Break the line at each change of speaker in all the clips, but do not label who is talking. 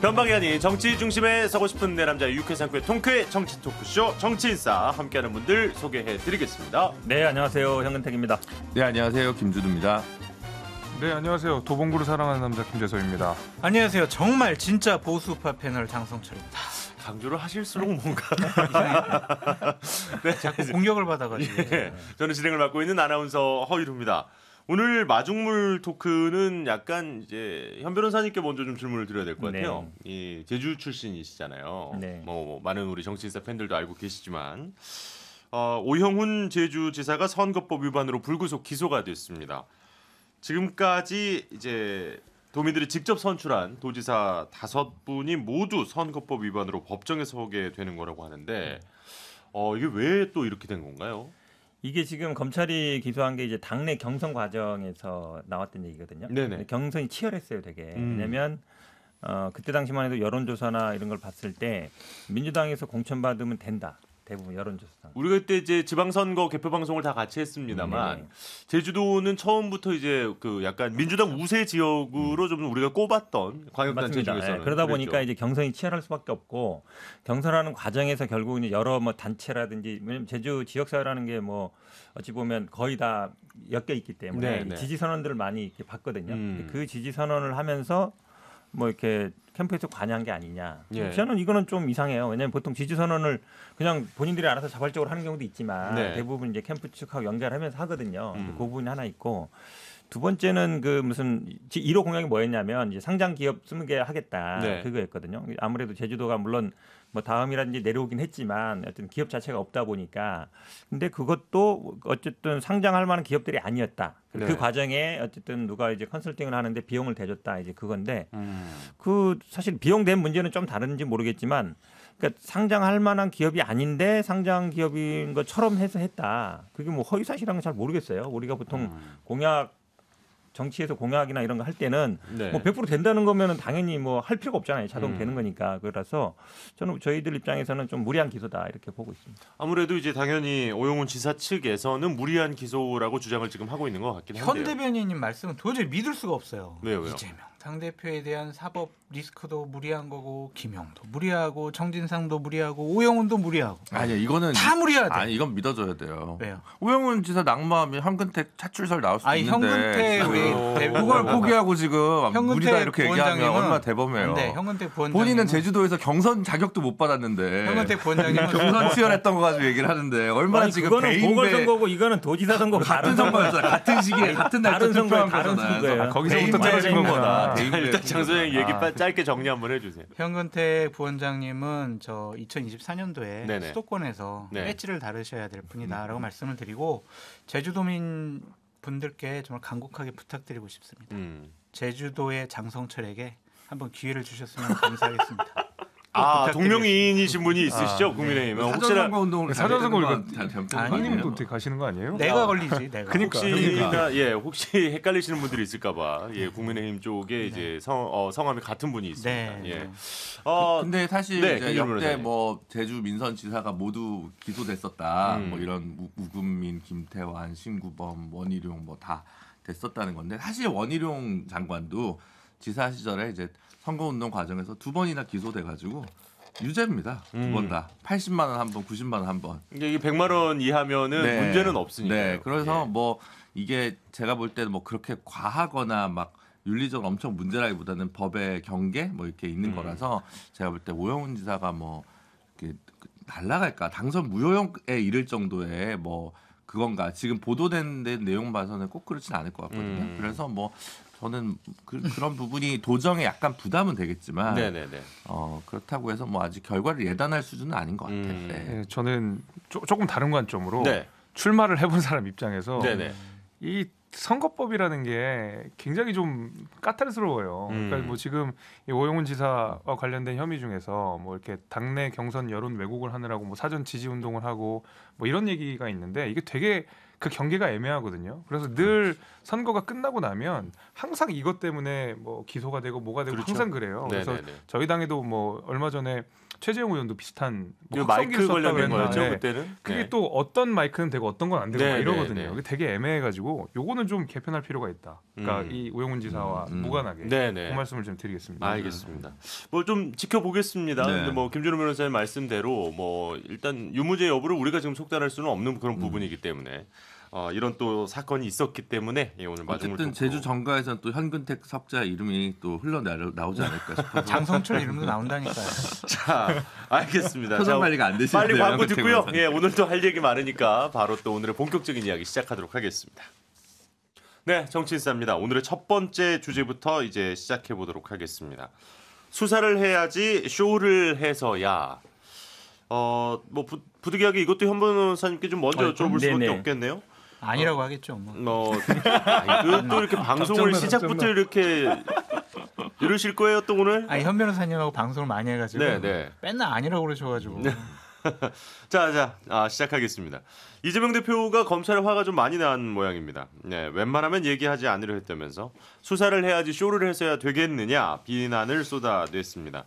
변방이 정치 중심에 서고 싶은 내 남자 유쾌 상쾌 통쾌 정치 토크쇼 정치인싸 함께하는 분들 소개해드리겠습니다. 네 안녕하세요 현근택입니다.
네 안녕하세요
김주두입니다. 네 안녕하세요 도봉구를 사랑하는 남자 김재서입니다.
안녕하세요 정말 진짜 보수파 패널 장성철입니다. 강조를 하실수록 뭔가
네. 네. 자꾸 공격을 받아가지고 예. 저는 진행을 맡고 있는 아나운서 허일우입니다. 오늘 마중물 토크는 약간 이제 현 변호사님께 먼저 좀 질문을 드려야 될것 네. 같아요. 네. 예, 제주 출신이시잖아요. 네. 뭐, 뭐 많은 우리 정치인사 팬들도 알고 계시지만 어, 오형훈 제주지사가 선거법 위반으로 불구속 기소가 됐습니다. 지금까지 이제 도민들이 직접 선출한 도지사 다섯 분이 모두 선거법 위반으로 법정에 서게 되는 거라고 하는데
어, 이게 왜 또 이렇게 된 건가요? 이게 지금 검찰이 기소한 게 이제 당내 경선 과정에서 나왔던 얘기거든요. 네네. 경선이 치열했어요, 되게. 음. 왜냐면 어, 그때 당시만 해도 여론조사나 이런 걸 봤을 때 민주당에서 공천받으면 된다. 대부분 여론조사
우리가 그때 이제 지방선거 개표 방송을 다 같이 했습니다만 네, 네, 네.
제주도는
처음부터 이제 그 약간 민주당 우세 지역으로 음. 좀 우리가 꼽았던 광역단체 중에서 네. 예, 그러다 그랬죠. 보니까
이제 경선이 치열할 수밖에 없고 경선하는 과정에서 결국은 이제 여러 뭐 단체라든지 왜냐면 제주 지역사회라는 게 뭐 어찌 보면 거의 다 엮여 있기 때문에 네, 네. 지지 선언들을 많이 이렇게 봤거든요. 음. 그 지지 선언을 하면서 뭐 이렇게 캠프에서 관여한 게 아니냐. 예. 저는 이거는 좀 이상해요. 왜냐하면 보통 지지 선언을 그냥 본인들이 알아서 자발적으로 하는 경우도 있지만 네. 대부분 이제 캠프 측하고 연결하면서 하거든요. 음. 그 부분이 하나 있고 두 번째는 그 무슨 1호 공약이 뭐였냐면 이제 상장 기업 20개 하겠다 네. 그거였거든요. 아무래도 제주도가 물론 뭐 다음이라든지 내려오긴 했지만 어떤 기업 자체가 없다 보니까 근데 그것도 어쨌든 상장할 만한 기업들이 아니었다. 그 네. 그 과정에 어쨌든 누가 이제 컨설팅을 하는데 비용을 대줬다 이제 그건데 음. 그 사실 비용된 문제는 좀 다른지 모르겠지만 그러니까 상장할 만한 기업이 아닌데 상장 기업인 것처럼 해서 했다. 그게 뭐허위사실이라는건잘 모르겠어요. 우리가 보통 음. 공약 정치에서 공약이나 이런 거 할 때는 네. 뭐100% 된다는 거면 당연히 뭐 할 필요가 없잖아요. 자동 음. 되는 거니까. 그래서 저는 저희들 입장에서는 좀 무리한 기소다 이렇게 보고 있습니다.
아무래도 이제 당연히 오용훈 지사 측에서는 무리한 기소라고 주장을 지금 하고 있는 것 같긴 한데. 현
대변인님 말씀은 도저히 믿을 수가 없어요. 네, 왜요? 이재명. 당대표에 대한 사법 리스크도 무리한 거고 김영도 무리하고 정진상도 무리하고 오영훈도 무리하고 아니
이거는 다무리하야돼 아니 이건 믿어줘야 돼요 왜요 오영훈 지사 낙마하면 현근택 차출설 나올 수 아니, 있는데 현근택 그걸 포기하고 지금 무리다 이렇게 얘기하면 얼마 대범해요 네, 현근택 부원장님은 본인은 제주도에서 경선 자격도 못 받았는데 현근택 부원장님 경선 수열했던거 가지고 얘기를 하는데 얼마나 아니, 지금 그거는 보궐선거고
이거는 도지사 선거 같은 선거였잖아 같은 시기에
같은 날 다른 선거 다른 선거예요 거기서부터 짜여진 거다 아, 일단 장소영 얘기 아.
짧게 정리 한번 해주세요. 현근택 부원장님은 저 2024년도에 네네. 수도권에서 네. 배지를 다루셔야 될 분이다라고 음. 말씀을 드리고 제주도민 분들께 정말 간곡하게 부탁드리고 싶습니다. 음. 제주도의 장성철에게 한번 기회를 주셨으면 감사하겠습니다. 아, 아 동명이인이신 분이 있으시죠 아, 국민의힘. 혹시나
사전선거 운동 아니님도 되게 가시는 거 아니에요? 내가 아, 걸리지. 내가. 그러니까. 혹시나 예
혹시 헷갈리시는 분들이 있을까봐 예 국민의힘 쪽에 네. 이제 성 어, 성함이 같은 분이 있습니다.
네. 예. 네. 어, 그, 근데 사실 네, 이제 그 역대
뭐 제주 민선 지사가 모두 기소됐었다. 음. 뭐 이런 우, 우금민, 김태환, 신구범, 원희룡 뭐다 됐었다는 건데 사실 원희룡 장관도 지사 시절에 이제 선거운동 과정에서 두 번이나 기소돼가지고 유죄입니다. 두번 음. 다. 80만 원 한 번, 90만 원 한 번. 이게 100만 원 이하면은 네. 문제는 없으니까. 네. 그래서 예. 뭐 이게 제가 볼 때는 뭐 그렇게 과하거나 막 윤리적 엄청 문제라기보다는 법의 경계 뭐 이렇게 있는 음. 거라서 제가 볼 때 오영훈 지사가 뭐 이렇게 날라갈까 당선 무효형에 이를 정도의 뭐 그건가 지금 보도된 내용 봐서는 꼭 그렇진 않을 것 같거든요. 음. 그래서 뭐 저는 그, 런 부분이 도정에 약간 부담은 되겠지만 네네네. 어, 그렇다고 해서 뭐 아직 결과를 예단할 수준은 아닌 것 같아요. 음. 네. 네, 저는
조, 금 다른 관점으로 네. 출마를 해본 사람 입장에서 네네. 이 선거법이라는 게 굉장히 좀 까탈스러워요. 그러니까 음. 그러니까 뭐 지금 이 오영훈 지사와 관련된 혐의 중에서 뭐 이렇게 당내 경선 여론 왜곡을 하느라고 뭐 사전 지지 운동을 하고 뭐 이런 얘기가 있는데 이게 되게 그 경계가 애매하거든요. 그래서 늘 그렇죠. 선거가 끝나고 나면 항상 이것 때문에 뭐 기소가 되고 뭐가 되고 그렇죠. 항상 그래요. 네, 그래서 네, 네. 저희 당에도 뭐 얼마 전에 최재형 의원도 비슷한 뭐 그 마이크 관련된 거죠 그때는 그게 네. 또 어떤 마이크는 되고 어떤 건 안 되고 막 이러거든요. 그게 되게 애매해가지고 요거는 좀 개편할 필요가 있다. 그러니까 음. 이 오영훈 지사와 음. 음. 무관하게 네, 네. 그 말씀을 좀 드리겠습니다. 알겠습니다. 뭐 좀
지켜보겠습니다. 네. 근데 뭐 김준호 변호사의 말씀대로 뭐 일단 유무죄 여부를 우리가 지금 속단할 수는 없는 그런 음. 부분이기 때문에 어, 이런 또 사건이 있었기 때문에 예,
오늘 마중물 제주 정가에서또 현근택 석자 이름이 또 흘러나오지 않을까 싶어요. 장성철 이름도 나온다니까요. 자, 알겠습니다. 표리가안 되시네요. 빨리 광고 듣고요.
예, 오늘도
할 얘기 많으니까 바로 또 오늘의 본격적인 이야기 시작하도록 하겠습니다. 네, 정치인사입니다. 오늘의 첫 번째 주제부터 이제 시작해 보도록 하겠습니다. 수사를 해야지 쇼를 해서야. 어, 뭐 부, 득이하게 이것도 현변호사님께 좀 먼저 어, 여쭤볼 수밖에 없겠네요.
아니라고 하겠죠. 뭐. 어, 뭐, 아또 그 이렇게 음. 방송을 시작부터 이렇게 이러실 거예요 또 오늘? 아현 변호사님하고 방송을 많이 해가지고 네, 네. 맨날 아니라고 그러셔가지고. 네. 자, 자,
아, 시작하겠습니다. 이재명 대표가 검찰에 화가 좀 많이 난 모양입니다. 네, 웬만하면 얘기하지 않으려 했다면서 수사를 해야지 쇼를 했어야 되겠느냐 비난을 쏟아냈습니다.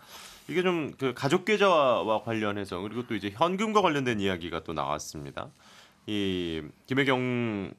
이게 좀그 가족 계좌와 관련해서 그리고 또 이제 현금과 관련된 이야기가 또 나왔습니다. 이 김혜경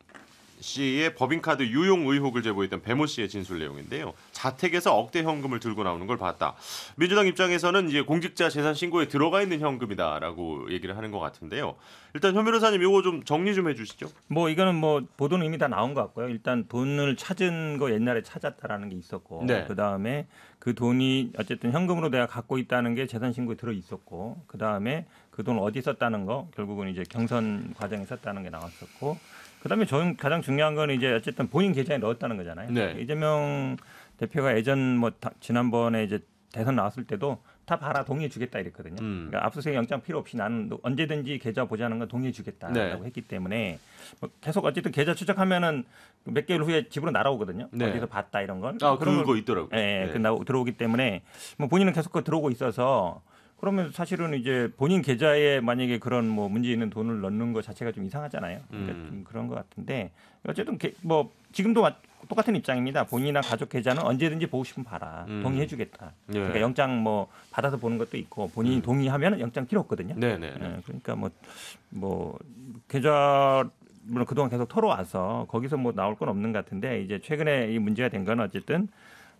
씨의 법인카드 유용 의혹을 제보했던 배모 씨의 진술 내용인데요. 자택에서 억대 현금을 들고 나오는 걸 봤다. 민주당 입장에서는 이제 공직자 재산 신고에 들어가 있는 현금이다라고 얘기를 하는 것 같은데요.
일단 현 변호사님 이거 좀 정리 좀 해주시죠. 뭐 이거는 뭐 보도는 이미 다 나온 것 같고요. 일단 돈을 찾은 거 옛날에 찾았다라는 게 있었고 네. 그 다음에 그 돈이 어쨌든 현금으로 내가 갖고 있다는 게 재산 신고에 들어 있었고 그 다음에 그돈 어디 썼다는 거 결국은 이제 경선 과정에 썼다는 게 나왔었고 그다음에 저, 가장 중요한 건 이제 어쨌든 본인 계좌에 넣었다는 거잖아요. 네. 이재명 대표가 예전 뭐 다, 지난번에 이제 대선 나왔을 때도 다 봐라 동의해 주겠다 이랬거든요. 음. 그러니까 압수수색 영장 필요 없이 나는 언제든지 계좌 보자는 건 동의해 주겠다라고 네. 했기 때문에 뭐 계속 어쨌든 계좌 추적하면은 몇 개월 후에 집으로 날아오거든요. 네. 어디서 봤다 이런 걸. 아 그런 거 있더라고요. 예, 예, 네. 그 들어오기 때문에 뭐 본인은 계속 그 들어오고 있어서 그러면 사실은 이제 본인 계좌에 만약에 그런 뭐 문제 있는 돈을 넣는 것 자체가 좀 이상하잖아요. 그러니까 음. 좀 그런 것 같은데 어쨌든 게, 뭐 지금도 똑같은 입장입니다. 본인이나 가족 계좌는 언제든지 보고 싶으면 봐라. 음. 동의해주겠다. 네. 그러니까 영장 뭐 받아서 보는 것도 있고 본인이 음. 동의하면 영장 필요 없거든요. 네, 네, 네, 네. 그러니까 뭐뭐 뭐 계좌 물론 그동안 계속 털어와서 거기서 뭐 나올 건 없는 것 같은데 이제 최근에 이 문제가 된 건 어쨌든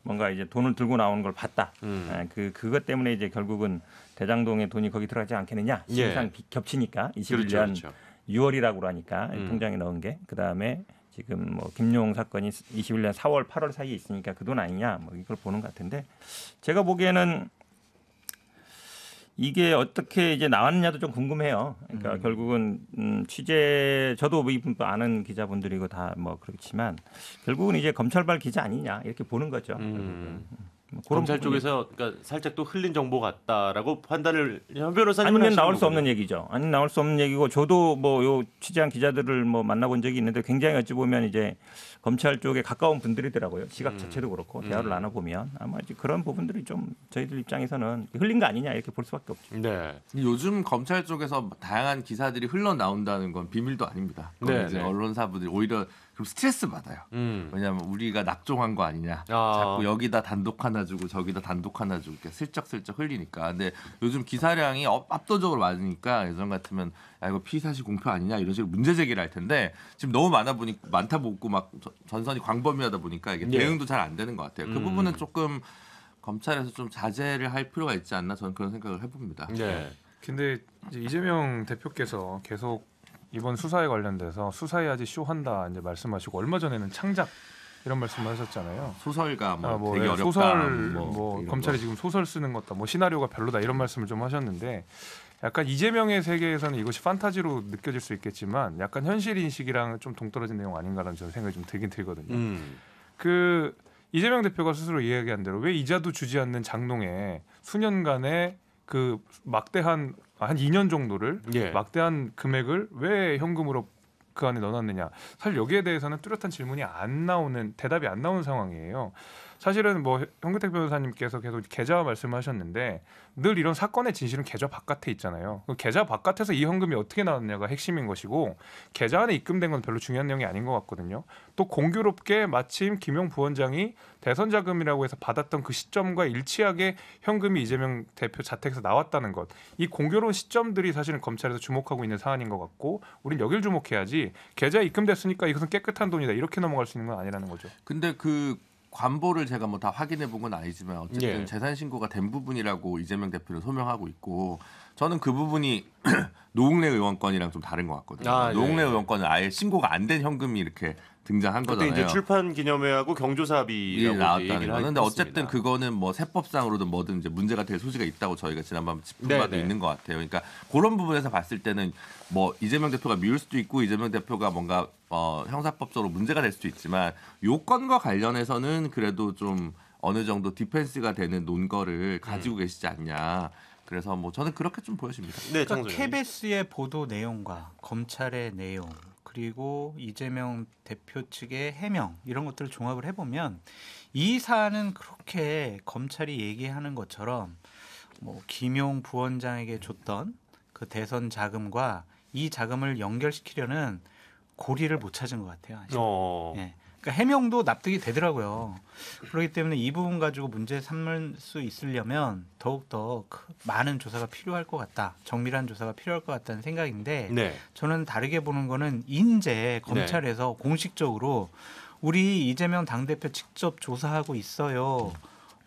뭔가 이제 돈을 들고 나오는 걸 봤다. 음. 아, 그 그것 때문에 이제 결국은 대장동에 돈이 거기 들어가지 않겠느냐 시상 예. 겹치니까 21년 그렇죠, 그렇죠. 6월이라고 그러니까 음. 통장에 넣은 게 그다음에 지금 뭐 김용 사건이 21년 4월 8월 사이에 있으니까 그 돈 아니냐 뭐 이걸 보는 것 같은데 제가 보기에는 이게 어떻게 이제 나왔느냐도 좀 궁금해요. 그러니까 음. 결국은 음, 취재 저도 뭐 이분 아는 기자분들이고 다 뭐 그렇지만 결국은 이제 검찰발 기자 아니냐 이렇게 보는 거죠. 음. 뭐 검찰 쪽에서
그러니까 살짝 또 흘린 정보 같다라고 판단을
현 변호사님은 아니면 나올 수 없는 얘기죠. 아니 나올 수 없는 얘기고 저도 뭐 요 취재한 기자들을 뭐 만나본 적이 있는데 굉장히 어찌 보면 이제 검찰 쪽에 가까운 분들이더라고요. 시각 음. 자체도 그렇고 음. 대화를 음. 나눠보면 아마 이제 그런 부분들이 좀 저희들 입장에서는 흘린 거 아니냐 이렇게 볼 수밖에 없죠.
네. 요즘 검찰 쪽에서 다양한 기사들이 흘러 나온다는 건 비밀도 아닙니다. 네, 이제 네. 언론사분들이 오히려 그럼 스트레스 받아요. 음. 왜냐하면 우리가 낙종한 거 아니냐. 아. 자꾸 여기다 단독 하나 주고 저기다 단독 하나 주고 이렇게 슬쩍슬쩍 흘리니까. 근데 요즘 기사량이 어, 압도적으로 많으니까 예전 같으면 야 이거 피사시 공표 아니냐 이런 식으로 문제 제기를 할 텐데 지금 너무 많아 보니 많다 보고 막 전선이 광범위하다 보니까 이게 예. 대응도 잘 안 되는 것 같아요. 그 음. 부분은 조금 검찰에서 좀 자제를
할 필요가 있지 않나 저는 그런 생각을 해봅니다. 네. 네. 근데 이제 이재명 대표께서 계속 이번 수사에 관련돼서 수사해야지 쇼한다 이제 말씀하시고 얼마 전에는 창작 이런 말씀을 하셨잖아요. 소설가 뭐, 아, 뭐 되게 예, 어렵다. 소설 뭐, 뭐 검찰이 거. 지금 소설 쓰는 것다. 뭐 시나리오가 별로다 이런 말씀을 좀 하셨는데 약간 이재명의 세계에서는 이것이 판타지로 느껴질 수 있겠지만 약간 현실 인식이랑 좀 동떨어진 내용 아닌가라는 저는 생각이 좀 들긴 들거든요. 음. 그 이재명 대표가 스스로 이야기한 대로 왜 이자도 주지 않는 장롱에 수년간의 그 막대한 한 2년 정도를 예. 막대한 금액을 왜 현금으로 그 안에 넣어놨느냐. 사실 여기에 대해서는 뚜렷한 질문이 안 나오는 대답이 안 나오는 상황이에요. 사실은 뭐 현근택 변호사님께서 계속 계좌 말씀하셨는데 늘 이런 사건의 진실은 계좌 바깥에 있잖아요. 그 계좌 바깥에서 이 현금이 어떻게 나왔냐가 핵심인 것이고 계좌 안에 입금된 건 별로 중요한 내용이 아닌 것 같거든요. 또 공교롭게 마침 김용 부원장이 대선 자금이라고 해서 받았던 그 시점과 일치하게 현금이 이재명 대표 자택에서 나왔다는 것. 이 공교로운 시점들이 사실은 검찰에서 주목하고 있는 사안인 것 같고 우린 여길 주목해야지 계좌에 입금됐으니까 이것은 깨끗한 돈이다. 이렇게 넘어갈 수 있는 건 아니라는 거죠. 근데 그 관보를 제가 뭐 다 확인해 본 건 아니지만 어쨌든 예. 재산 신고가 된
부분이라고 이재명 대표는 소명하고 있고 저는 그 부분이 노웅래 의원권이랑 좀 다른 것 같거든요. 아, 예. 노웅래 예. 의원권은 아예 신고가 안 된 현금이 이렇게 등장한 그때 거잖아요. 이제
출판 기념회하고 경조사비라고 예, 나왔다는 거는 근데 어쨌든
그거는 뭐 세법상으로든 뭐든 이제 문제가 될 소지가 있다고 저희가 지난밤 짚은 네, 도 네. 있는 것 같아요. 그러니까 그런 부분에서 봤을 때는 뭐 이재명 대표가 미울 수도 있고 이재명 대표가 뭔가 어, 형사법적으로 문제가 될 수도 있지만 요건과 관련해서는 그래도 좀 어느 정도 디펜스가 되는 논거를 가지고 음. 계시지 않냐. 그래서 뭐 저는 그렇게 좀 보여집니다. 네, 그러니까
KBS의 보도 내용과 검찰의 내용 그리고 이재명 대표 측의 해명 이런 것들을 종합을 해보면 이 사안은 그렇게 검찰이 얘기하는 것처럼 뭐 김용 부원장에게 줬던 그 대선 자금과 이 자금을 연결시키려는 고리를 못 찾은 것 같아요. 사실. 어... 예. 그러니까 해명도 납득이 되더라고요. 그렇기 때문에 이 부분 가지고 문제 삼을 수 있으려면 더욱더 많은 조사가 필요할 것 같다. 정밀한 조사가 필요할 것 같다는 생각인데 네. 저는 다르게 보는 거는 인제 검찰에서 네. 공식적으로 우리 이재명 당대표 직접 조사하고 있어요.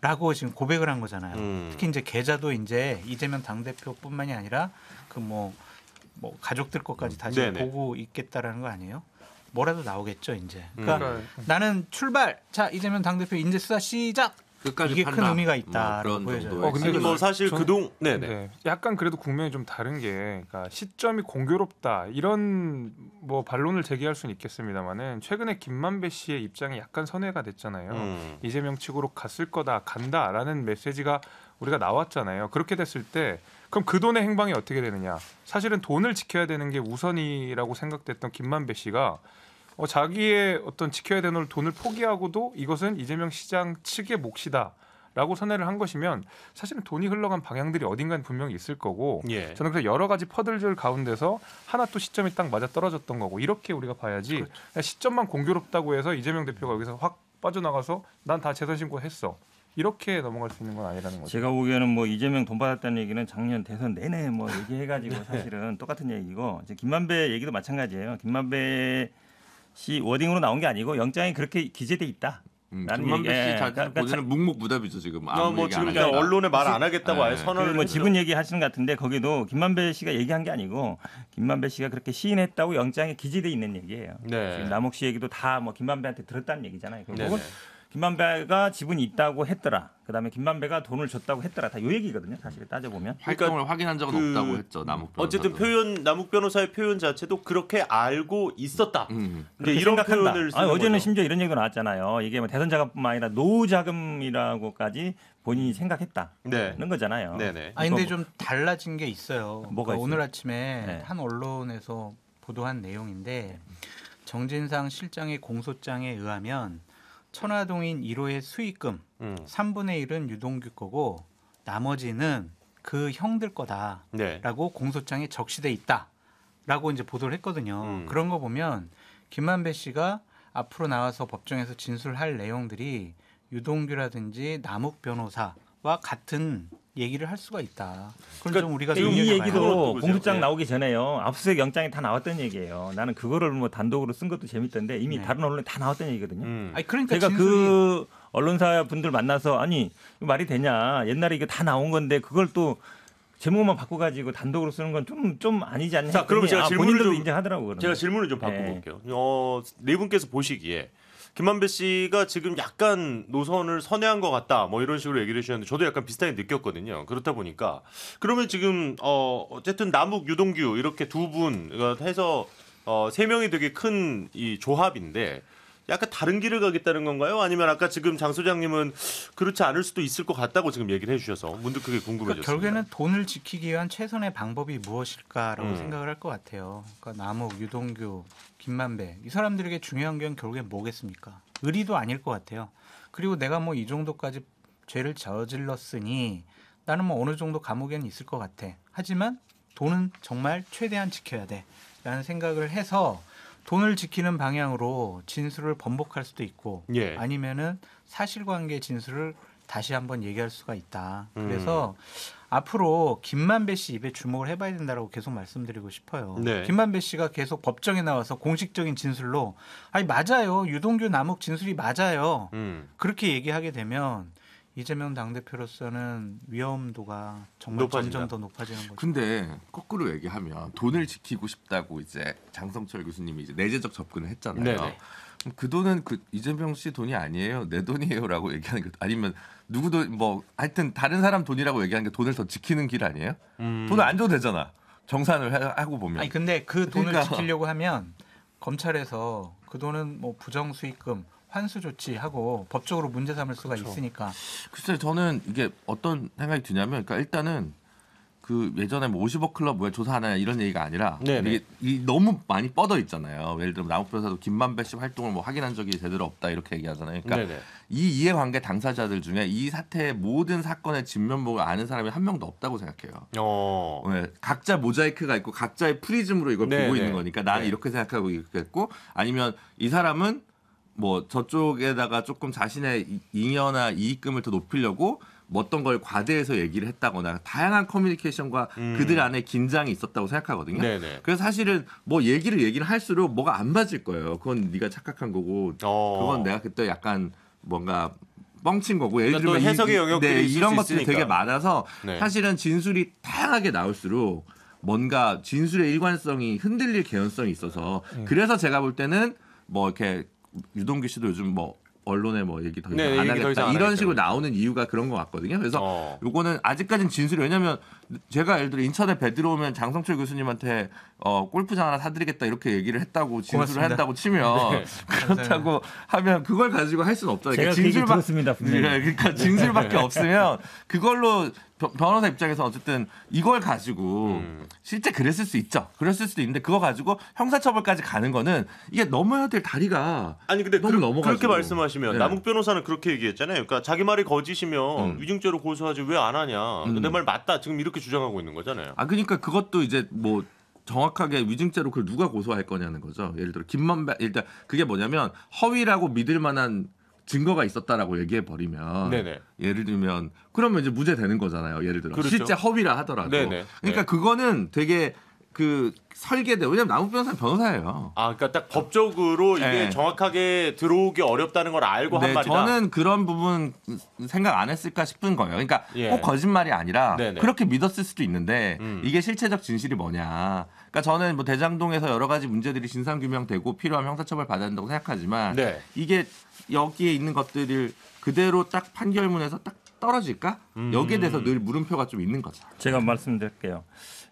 라고 지금 고백을 한 거잖아요. 음. 특히 이제 계좌도 이제 이재명 당대표뿐만이 아니라 그 뭐뭐 뭐 가족들 것까지 다지 네네. 보고 있겠다라는 거 아니에요? 뭐라도 나오겠죠 이제. 음. 그러니까 음. 나는 출발. 자 이재명 당대표 인재 수사 시작. 끝까지 이게 판단. 큰 의미가 있다. 뭐 그런 보여요 어,
근데 아니, 뭐 사실 그동 네네. 네. 네. 약간 그래도 국면이 좀 다른 게 그러니까 시점이 공교롭다 이런 뭐 반론을 제기할 수는 있겠습니다만은 최근에 김만배 씨의 입장이 약간 선회가 됐잖아요. 음. 이재명 측으로 갔을 거다 간다라는 메시지가 우리가 나왔잖아요. 그렇게 됐을 때 그럼 그 돈의 행방이 어떻게 되느냐? 사실은 돈을 지켜야 되는 게 우선이라고 생각됐던 김만배 씨가 어, 자기의 어떤 지켜야 되는 돈을 포기하고도 이것은 이재명 시장 측의 몫이다. 라고 선회를 한 것이면 사실은 돈이 흘러간 방향들이 어딘가는 분명히 있을 거고 예. 저는 그래서 여러 가지 퍼들줄 가운데서 하나 또 시점이 딱 맞아 떨어졌던 거고 이렇게 우리가 봐야지 그렇죠. 시점만 공교롭다고 해서 이재명 대표가 여기서 확 빠져나가서 난 다 재선 신고 했어 이렇게 넘어갈 수 있는 건 아니라는 거죠.
제가 보기에는 뭐 이재명 돈 받았다는 얘기는 작년 대선 내내 뭐 얘기해가지고 네. 사실은
똑같은 얘기고
이제 김만배 얘기도 마찬가지예요. 김만배 씨 워딩으로 나온 게 아니고 영장이 그렇게 기재돼 있다. 음, 김만배 씨 자기는 예, 그러니까, 그러니까
묵묵부답이죠 지금. 뭐 아무 어, 뭐 지금 그냥 그러니까 언론에 말 안 하겠다고 아예 네. 선언을. 뭐 지분
얘기 하시는 것 같은데 거기도 김만배 씨가 얘기한 게 아니고 김만배 씨가 그렇게 시인했다고 영장에 기재돼 있는 얘기예요. 네. 지금 남욱 씨 얘기도 다 뭐 김만배한테 들었다는 얘기잖아요. 네, 네. 그건 김만배가 지분이 있다고 했더라. 그다음에 김만배가 돈을 줬다고 했더라. 다 요 얘기거든요. 사실 따져보면. 그러니까 확인한 적은 그 없다고 했죠. 남욱 변호사. 어쨌든 표현 남욱 변호사의
표현 자체도 그렇게 알고 있었다. 음. 음. 그러니 이런 생각한다. 표현을 아니, 어제는
거죠. 심지어 이런 얘기가 나왔잖아요. 이게 뭐 대선 자금뿐만 아니라 노후 자금이라고까지 본인이 생각했다는
네. 거잖아요. 네네. 네. 아 근데 뭐 좀 달라진 게 있어요. 뭐가 그러니까 오늘 아침에 네. 한 언론에서 보도한 내용인데 정진상 실장의 공소장에 의하면 천화동인 1호의 수익금 음. 3분의 1은 유동규 거고 나머지는 그 형들 거다라고 네. 공소장에 적시돼 있다라고 이제 보도를 했거든요. 음. 그런 거 보면 김만배 씨가 앞으로 나와서 법정에서 진술할 내용들이 유동규라든지 남욱 변호사와 같은 얘기를 할 수가 있다. 그러니까 우리가 이 얘기도 공소장 예. 나오기
전에요. 압수수색 영장이 다 나왔던 얘기예요. 나는 그거를 뭐 단독으로 쓴 것도 재밌던데 이미 네. 다른 언론 에다 나왔던 얘기거든요. 음. 아니, 그러니까 제가 그 진술이... 그 언론사 분들 만나서 아니 말이 되냐 옛날에 이거 다 나온 건데 그걸 또 제목만 바꿔가지고 단독으로 쓰는 건 좀 좀 아니지 않냐. 자, 그럼 제가 아, 질문을 좀 인정하더라고요. 제가
질문을 좀 바꿔볼게요. 네. 어, 네 분께서 보시기에 김만배 씨가 지금 약간 노선을 선회한 것 같다. 뭐 이런 식으로 얘기를 해주셨는데 저도 약간 비슷하게 느꼈거든요. 그렇다 보니까 그러면 지금 어 어쨌든 남욱 유동규 이렇게 두 분 해서 어세 명이 되게 큰 이 조합인데 약간 다른 길을 가겠다는 건가요? 아니면 아까 지금 장 소장님은 그렇지 않을 수도 있을 것 같다고 지금 얘기를 해주셔서 문득 그게 궁금해졌습니 그러니까 결국에는
돈을 지키기 위한 최선의 방법이 무엇일까라고 음. 생각을 할 것 같아요. 그러니까 남욱, 유동규, 김만배 이 사람들에게 중요한 건 결국엔 뭐겠습니까? 의리도 아닐 것 같아요. 그리고 내가 뭐 이 정도까지 죄를 저질렀으니 나는 뭐 어느 정도 감옥에는 있을 것 같아. 하지만 돈은 정말 최대한 지켜야 돼. 라는 생각을 해서 돈을 지키는 방향으로 진술을 번복할 수도 있고 예. 아니면은 사실관계 진술을 다시 한번 얘기할 수가 있다. 음. 그래서 음. 앞으로 김만배 씨 입에 주목을 해봐야 된다라고 계속 말씀드리고 싶어요. 네. 김만배 씨가 계속 법정에 나와서 공식적인 진술로 아니 맞아요 유동규 남욱 진술이 맞아요 음. 그렇게 얘기하게 되면 이재명 당대표로서는 위험도가 정말 높아진다. 점점 더 높아지는 거죠.
근데 거꾸로 얘기하면 돈을 지키고 싶다고 이제 장성철 교수님이 이제 내재적 접근을 했잖아요. 네네. 네. 그 돈은 그 이재명 씨 돈이 아니에요. 내 돈이에요라고 얘기하는 것 아니면 누구 돈뭐 하여튼 다른 사람 돈이라고 얘기하는 게 돈을 더 지키는 길 아니에요? 음. 돈을 안 줘도 되잖아. 정산을 하고 보면. 아니
근데 그 돈을 그러니까. 지키려고 하면 검찰에서 그 돈은 뭐 부정 수익금 환수 조치하고 법적으로 문제 삼을 수가 그렇죠. 있으니까.
글쎄 저는 이게 어떤 생각이 드냐면 그러니까 일단은 그 예전에 뭐 50억 클럽 왜 조사하냐 이런 얘기가 아니라 네네. 네. 이게 너무 많이 뻗어 있잖아요. 예를 들면 나무 변호사도 김만배 씨 활동을 뭐 확인한 적이 제대로 없다 이렇게 얘기하잖아요. 그러니까 네네. 네. 이 이해관계 당사자들 중에 이 사태의 모든 사건의 진면목을 아는 사람이 한 명도 없다고 생각해요. 어. 네, 각자 모자이크가 있고 각자의 프리즘으로 이걸 네네. 보고 있는 네. 거니까 나는 이렇게 생각하고 이렇게 했고 아니면 이 사람은 뭐 저쪽에다가 조금 자신의 잉여나 이익금을 더 높이려고 뭐 어떤 걸 과대해서 얘기를 했다거나 다양한 커뮤니케이션과 음. 그들 안에 긴장이 있었다고 생각하거든요. 네네. 그래서 사실은 뭐 얘기를 얘기를 할수록 뭐가 안 맞을 거예요. 그건 네가 착각한 거고 어. 그건 내가 그때 약간 뭔가 뻥친 거고 예를 그러니까 들면 해석의 영역들이 네, 이런 것들이 되게 많아서 네. 사실은 진술이 다양하게 나올수록 뭔가 진술의 일관성이 흔들릴 개연성이 있어서 음. 그래서 제가 볼 때는 뭐 이렇게 유동규 씨도 요즘 뭐 언론에 뭐 얘기 더 이상 네, 안 얘기 더 이상 이런 하 식으로 나오는 이유가 그런 것 같거든요. 그래서 어. 요거는 아직까지는 진술이 왜냐면 제가 예를 들어 인천에 배 들어오면 장성철 교수님한테 어, 골프장 하나 사드리겠다 이렇게 얘기를 했다고 진술을 고맙습니다. 한다고 치면 네. 그렇다고 하면 그걸 가지고 할 수는 없잖아요. 제가 그 얘기 들었습니다, 분명히. 예, 그러니까 네. 진술밖에 없으면 그걸로 변호사 입장에서 어쨌든 이걸 가지고 음. 실제 그랬을 수 있죠. 그랬을 수도 있는데 그거 가지고 형사처벌까지 가는 거는 이게 넘어야 될 다리가 아니 근데 너무 그, 넘어 그렇게 말씀하시면 네. 남욱
변호사는 그렇게 얘기했잖아요. 그러니까 자기 말이 거짓이면 음. 위증죄로 고소하지 왜 안 하냐. 음. 내말 맞다 지금 이렇게 주장하고 있는 거잖아요.
아 그러니까 그것도 이제 뭐 정확하게 위증죄로 그걸 누가 고소할 거냐는 거죠. 예를 들어 김만배 일단 그게 뭐냐면 허위라고 믿을 만한 증거가 있었다라고 얘기해 버리면 예를 들면 그러면 이제 무죄되는 거잖아요. 예를 들어 그렇죠. 실제 허위라 하더라도 네네. 네. 그러니까 네. 그거는 되게 그 설계돼 왜냐면 남욱 변호사 변호사예요. 아 그러니까 딱 법적으로 이게 네. 정확하게 들어오기 어렵다는
걸 알고 네, 한 말이다. 저는
그런 부분 생각 안 했을까 싶은 거예요. 그러니까 예. 꼭 거짓말이 아니라 네네. 그렇게 믿었을 수도 있는데 음. 이게 실체적 진실이 뭐냐. 그러니까 저는 뭐 대장동에서 여러 가지 문제들이 진상 규명되고 필요한 형사처벌 받아야 한다고 생각하지만 네. 이게
여기에 있는 것들을 그대로 딱 판결문에서 딱 떨어질까? 음. 여기에 대해서 늘 물음표가 좀 있는 거죠. 제가 말씀드릴게요.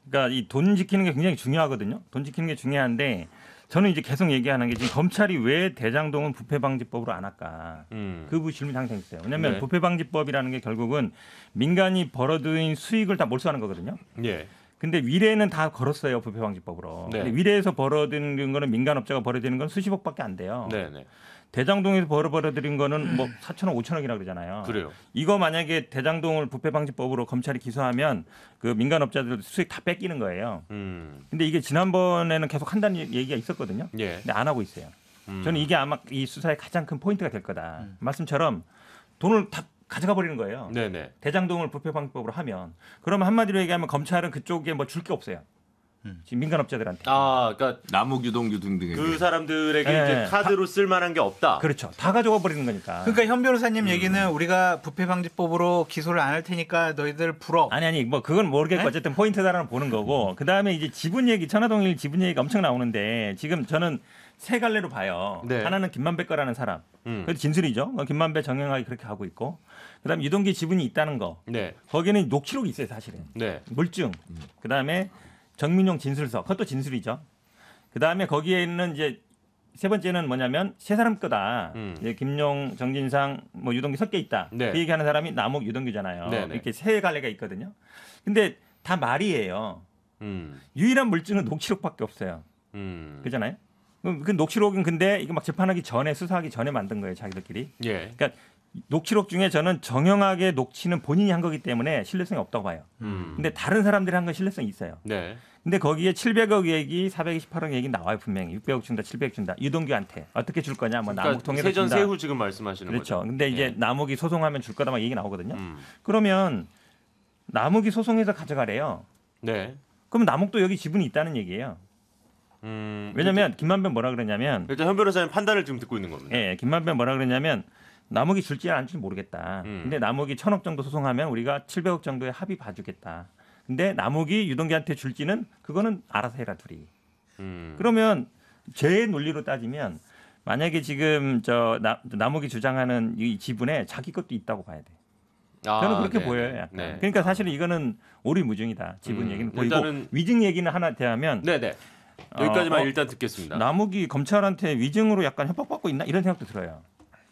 그러니까 이 돈 지키는 게 굉장히 중요하거든요. 돈 지키는 게 중요한데 저는 이제 계속 얘기하는 게 지금 검찰이 왜 대장동은 부패방지법으로 안 할까 음. 그 질문이 항상 있어요. 왜냐하면 네. 부패방지법이라는 게 결국은 민간이 벌어들인 수익을 다 몰수하는 거거든요. 네. 근데 위례는 다 걸었어요 부패방지법으로. 네. 근데 위례에서 벌어드는 거는 민간업자가 벌어드는 건 수십억밖에 안 돼요. 네, 네. 대장동에서 벌어 벌어들인 거는 뭐4천 원, 5천억이라 그러잖아요. 그래요. 이거 만약에 대장동을 부패 방지법으로 검찰이 기소하면 그 민간업자들 수익 다 뺏기는 거예요. 음. 근데 이게 지난번에는 계속 한다는 얘기가 있었거든요. 예. 근데 안 하고 있어요. 음. 저는 이게 아마 이 수사의 가장 큰 포인트가 될 거다. 음. 말씀처럼 돈을 다 가져가 버리는 거예요. 네네. 대장동을 부패 방법으로 지 하면 그러면 한마디로 얘기하면 검찰은 그쪽에 뭐 줄 게 없어요. 음. 지금 민간업자들한테. 아,
그러니까 나무 규동규 등등. 그
사람들에게
네. 이제 카드로 쓸 만한 게 없다. 그렇죠.
다 가져가 버리는 거니까.
그러니까 현 변호사님 음. 얘기는 우리가 부패 방지법으로 기소를 안 할 테니까 너희들
불어. 아니 아니 뭐 그건 모르겠고 네? 어쨌든 포인트다라는 보는 거고 그다음에 이제 지분 얘기 천하동일 지분 얘기가 엄청 나오는데 지금 저는 세 갈래로 봐요. 네. 하나는 김만배 거라는 사람. 음. 그래도 진술이죠. 뭐 김만배 정영학이 그렇게 하고 있고. 그다음 유동기 지분이 있다는 거. 네. 거기는 녹취록이 있어요 사실은. 네. 물증. 음. 그다음에 정민용 진술서 그것도 진술이죠. 그 다음에 거기에 있는 이제 세 번째는 뭐냐면 세 사람 거다. 음. 이제 예, 김용, 정진상, 뭐 유동규 섞여 있다. 네. 그 얘기하는 사람이 남욱, 유동규잖아요. 네네. 네. 이렇게 세 갈래가 있거든요. 근데 다 말이에요. 음. 유일한 물증은 녹취록밖에 없어요. 음. 그잖아요. 그, 그 녹취록은 근데 이거 막 재판하기 전에 수사하기 전에 만든 거예요 자기들끼리. 예. 그러니까 녹취록 중에 저는 정형하게 녹취는 본인이 한 거기 때문에 신뢰성이 없다고 봐요. 음. 근데 다른 사람들이 한 건 신뢰성이 있어요. 네. 근데 거기에 700억 얘기, 428억 얘기 나와요 분명히 600억 준다, 700억 준다. 유동규한테 어떻게 줄 거냐, 뭐 그러니까 남욱 통일을 세전 준 세후 지금 말씀하시는 그렇죠. 거죠. 그렇죠. 근데 이제 예. 남욱이 소송하면 줄 거다 막 얘기 나오거든요. 음. 그러면 남욱이 소송해서 가져가래요. 네. 그럼 남욱도 여기 지분이 있다는 얘기예요. 음, 왜냐면 김만배 뭐라 그러냐면 일단 현 변호사님 판단을 지금 듣고 있는 겁니다. 예, 김만배 뭐라 그러냐면 남욱이 줄지 않을지 모르겠다. 음. 근데 남욱이 천억 정도 소송하면 우리가 칠백억 정도의 합의 봐주겠다. 근데 남욱이 유동기한테 줄지는 그거는 알아서 해라 둘이. 음. 그러면 제 논리로 따지면 만약에 지금 저 나, 남욱이 주장하는 이 지분에 자기 것도 있다고 봐야 돼. 아, 저는 그렇게 네. 보여요. 네. 약간. 네. 그러니까 아. 사실은 이거는 오리무중이다. 지분 음. 얘기는 보이고 위증 얘기는 하나 대하면 네네. 네. 여기까지만 어, 어, 일단 듣겠습니다. 남욱이 검찰한테 위증으로 약간 협박받고 있나 이런 생각도 들어요.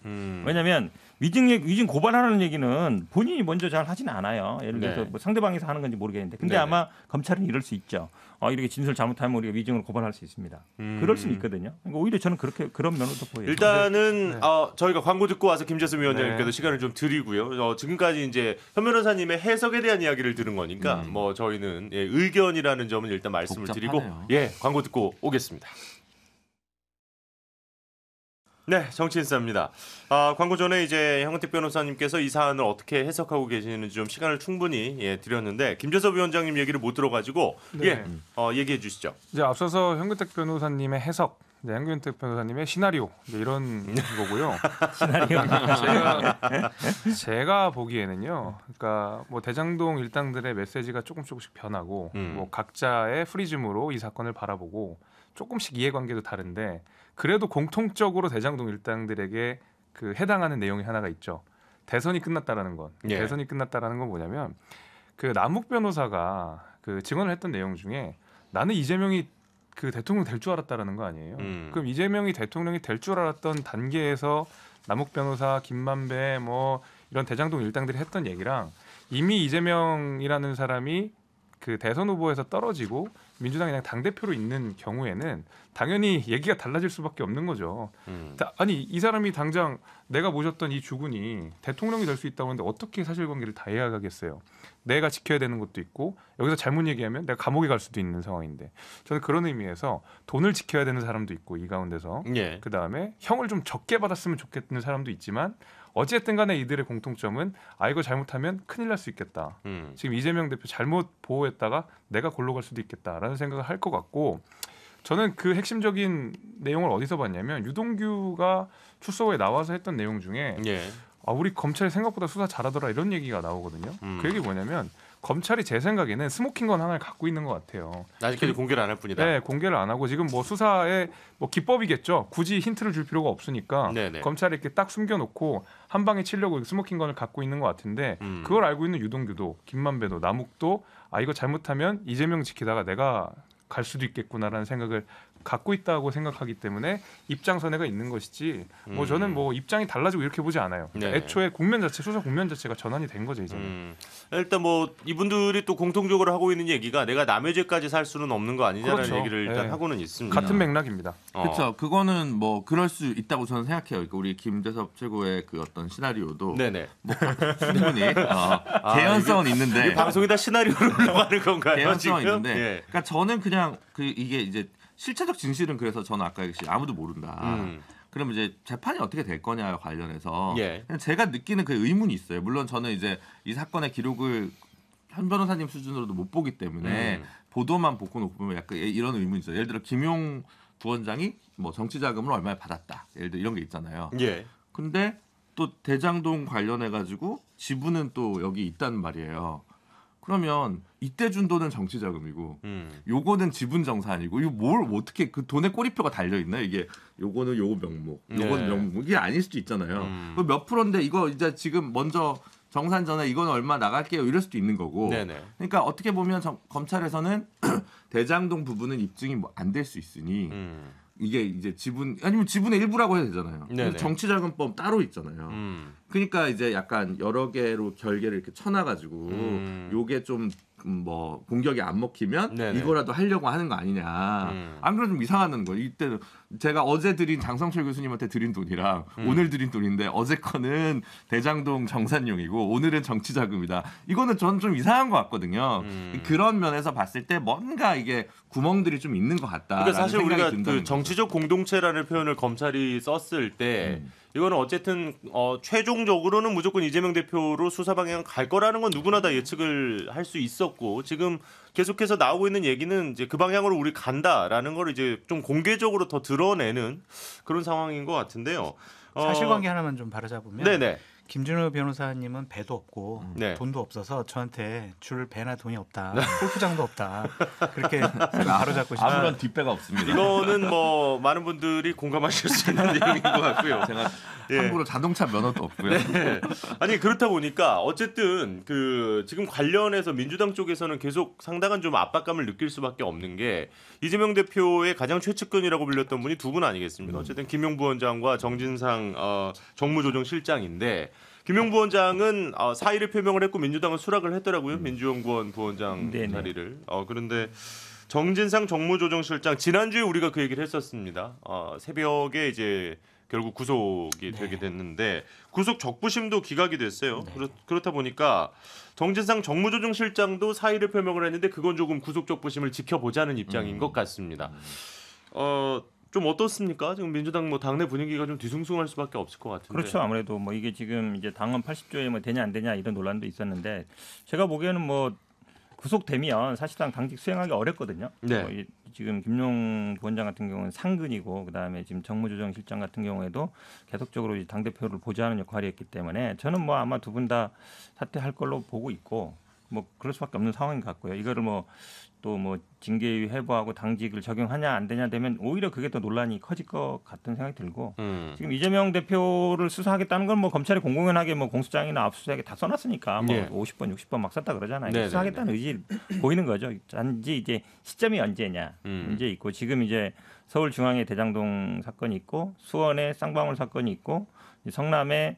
음. 왜냐하면 위증 위증 고발하라는 얘기는 본인이 먼저 잘 하진 않아요. 예를 들어서 네. 뭐 상대방에서 하는 건지 모르겠는데, 근데 네네. 아마 검찰은 이럴 수 있죠. 어, 이렇게 진술 잘못하면 우리가 위증으로 고발할 수 있습니다. 음. 그럴 수는 있거든요. 그러니까 오히려 저는 그렇게 그런 면으로도 보여요. 일단은 네. 어, 저희가
광고 듣고 와서 김재수 위원장님께도 네. 시간을 좀 드리고요. 어, 지금까지 이제 현 변호사님의 해석에 대한 이야기를 들은 거니까 음. 뭐 저희는 예, 의견이라는 점은 일단 말씀을 복잡하네요. 드리고 예 광고 듣고 오겠습니다. 네, 정치인사입니다. 아, 광고 전에 이제 형택 변호사님께서 이 사안을 어떻게 해석하고 계시는지 좀 시간을 충분히 예, 드렸는데 김재섭 위원장님 얘기를 못 들어가지고 네. 예, 어, 얘기해 주시죠.
이제 앞서서 형근택 변호사님의 해석 네, 양근택 변호사님의 시나리오 네, 이런 거고요. 시나리오 제가, 제가 보기에는요. 그러니까 뭐 대장동 일당들의 메시지가 조금 조금씩 변하고 음. 뭐 각자의 프리즘으로 이 사건을 바라보고 조금씩 이해관계도 다른데 그래도 공통적으로 대장동 일당들에게 그 해당하는 내용이 하나가 있죠. 대선이 끝났다라는 건 예. 대선이 끝났다라는 건 뭐냐면 그 남욱 변호사가 그 증언을 했던 내용 중에 나는 이재명이 그 대통령 될 줄 알았다라는 거 아니에요. 음. 그럼 이재명이 대통령이 될 줄 알았던 단계에서 남욱 변호사, 김만배 뭐 이런 대장동 일당들이 했던 얘기랑 이미 이재명이라는 사람이 그 대선 후보에서 떨어지고 민주당이 그냥 당 대표로 있는 경우에는 당연히 얘기가 달라질 수밖에 없는 거죠. 음. 다, 아니 이 사람이 당장 내가 모셨던 이 주군이 대통령이 될 수 있다고 하는데 어떻게 사실관계를 다 해야겠어요? 내가 지켜야 되는 것도 있고 여기서 잘못 얘기하면 내가 감옥에 갈 수도 있는 상황인데 저는 그런 의미에서 돈을 지켜야 되는 사람도 있고 이 가운데서 예. 그 다음에 형을 좀 적게 받았으면 좋겠는 사람도 있지만 어쨌든 간에 이들의 공통점은 아 이거 잘못하면 큰일 날 수 있겠다. 음. 지금 이재명 대표 잘못 보호했다가 내가 골로 갈 수도 있겠다라는 생각을 할 것 같고 저는 그 핵심적인 내용을 어디서 봤냐면 유동규가 출소에 나와서 했던 내용 중에 예. 아 우리 검찰이 생각보다 수사 잘하더라 이런 얘기가 나오거든요. 음. 그 얘기 뭐냐면 검찰이 제 생각에는 스모킹건 하나를 갖고 있는 것 같아요. 아직까지 공개를 안 할 뿐이다. 네, 공개를 안 하고 지금 뭐 수사에 뭐 기법이겠죠. 굳이 힌트를 줄 필요가 없으니까 네네. 검찰이 이렇게 딱 숨겨놓고 한 방에 치려고 스모킹건을 갖고 있는 것 같은데 음. 그걸 알고 있는 유동규도 김만배도 남욱도 아 이거 잘못하면 이재명 지키다가 내가 갈 수도 있겠구나라는 생각을 갖고 있다고 생각하기 때문에 입장 선회가 있는 것이지 뭐 저는 음. 뭐 입장이 달라지고 이렇게 보지 않아요. 그 애초에 국면 자체 수사 국면 자체가 전환이 된 거죠 이제. 는 음. 일단 뭐
이분들이 또 공통적으로 하고 있는 얘기가 내가 남의 죄까지 살 수는 없는 거 아니냐라는 그렇죠. 얘기를 일단 네. 하고는
있습니다. 같은 맥락입니다. 어. 그렇죠.
그거는 뭐 그럴 수 있다고 저는 생각해요. 그러니까 우리 김대섭 최고의 그 어떤 시나리오도 네네. 뭐 충분히 어, 아, 개연성은 있는데 방송이 다 시나리오로 가는 건가요? 개연성 있는데. 예. 그러니까 저는 그냥 그 이게 이제 실체적 진실은 그래서 저는 아까 얘기했이 아무도 모른다. 음. 그럼 이제 재판이 어떻게 될 거냐 관련해서 예. 제가 느끼는 그 의문이 있어요. 물론 저는 이제 이 사건의 기록을 현 변호사님 수준으로도 못 보기 때문에 음. 보도만 보고 놓고 보면 약간 이런 의문이 있어요. 예를 들어 김용 부원장이 뭐 정치 자금을 얼마에 받았다. 예를 들어 이런 게 있잖아요. 예. 근데 또 대장동 관련해 가지고 지분은 또 여기 있단 말이에요. 그러면 이때 준 돈은 정치 자금이고 음. 요거는 지분 정산이고 이거 뭘 어떻게 그 돈의 꼬리표가 달려 있나요? 이게 요거는 요 명목, 요거는 네. 명목 이게 아닐 수도 있잖아요. 음. 그 몇 프로인데 이거 이제 지금 먼저 정산 전에 이건 얼마 나갈게요 이럴 수도 있는 거고. 네네. 네. 그러니까 어떻게 보면 정, 검찰에서는 대장동 부분은 입증이 뭐안될 수 있으니 음. 이게 이제 지분 아니면 지분의 일부라고 해야 되잖아요. 정치자금법 따로 있잖아요. 음. 그러니까 이제 약간 여러 개로 결계를 이렇게 쳐놔가지고 음. 요게 좀 음, 뭐 공격이 안 먹히면 네네. 이거라도 하려고 하는 거 아니냐. 음. 안 그러면 좀 이상하는 거 이때 제가 어제 드린 장성철 교수님한테 드린 돈이랑 음. 오늘 드린 돈인데 어제 거는 대장동 정산용이고 오늘은 정치 자금이다. 이거는 저는 좀 이상한 것 같거든요. 음. 그런 면에서 봤을 때 뭔가 이게 구멍들이 좀 있는 것 같다. 그러니까 사실 우리가 그
정치적 공동체라는 표현을 검찰이 썼을 때. 음. 이거는 어쨌든 어, 최종적으로는 무조건 이재명 대표로 수사 방향 갈 거라는 건 누구나 다 예측을 할 수 있었고 지금 계속해서 나오고 있는 얘기는 이제 그 방향으로 우리 간다라는 걸 이제 좀 공개적으로 더 드러내는 그런 상황인 것 같은데요. 어, 사실관계
하나만 좀 바로잡으면 네네. 김준호 변호사님은 배도 없고 음. 네. 돈도 없어서 저한테 줄 배나 돈이 없다 네. 골프장도 없다 그렇게 아로잡고 싶어요. 아무런 뒷배가 없습니다. 이거는
뭐 많은 분들이 공감하실 수 있는 내용인 것 같고요. 제가
예. 참고로
자동차 면허도 없고요. 네.
아니 그렇다 보니까 어쨌든 그 지금 관련해서 민주당 쪽에서는 계속 상당한 좀 압박감을 느낄 수밖에 없는 게 이재명 대표의 가장 최측근이라고 불렸던 분이 두 분 아니겠습니까? 음. 어쨌든 김용부 원장과 정진상 어, 정무조정실장인데 김용 부원장은 어, 사의를 표명을 했고 민주당은 수락을 했더라고요. 민주연구원 부원장 음, 네네. 자리를. 어, 그런데 정진상 정무조정실장 지난주에 우리가 그 얘기를 했었습니다. 어, 새벽에 이제 결국 구속이 네. 되게 됐는데 구속 적부심도 기각이 됐어요. 네. 그렇, 다 보니까 정진상 정무조정실장도 사의를 표명을 했는데 그건 조금 구속 적부심을 지켜보자는 입장인 음. 것 같습니다. 음.
어, 좀 어떻습니까? 지금 민주당 뭐 당내 분위기가 좀 뒤숭숭할 수밖에 없을 것 같은데. 그렇죠. 아무래도 뭐 이게 지금 이제 당헌 80조에 뭐 되냐 안 되냐 이런 논란도 있었는데 제가 보기에는 뭐 구속되면 사실상 당직 수행하기 어렵거든요. 네. 뭐 지금 김용 부원장 같은 경우는 상근이고 그다음에 지금 정무조정실장 같은 경우에도 계속적으로 당 대표를 보좌하는 역할이었기 때문에 저는 뭐 아마 두 분 다 사퇴할 걸로 보고 있고 뭐 그럴 수밖에 없는 상황인 것 같고요. 이거를 뭐 또뭐 뭐 징계위 회부하고 당직을 적용하냐 안 되냐 되면 오히려 그게 더 논란이 커질 것 같은 생각이 들고 음. 지금 이재명 대표를 수사하겠다는 건 뭐 검찰이 공공연하게 뭐 공수장이나 압수수색에 다 써놨으니까 뭐 네. 50번 60번 막 썼다 그러잖아요. 네네네. 수사하겠다는 의지 보이는 거죠. 단지 이제 시점이 언제냐 음. 문제 있고 지금 이제 서울중앙의 대장동 사건이 있고 수원의 쌍방울 사건이 있고 성남에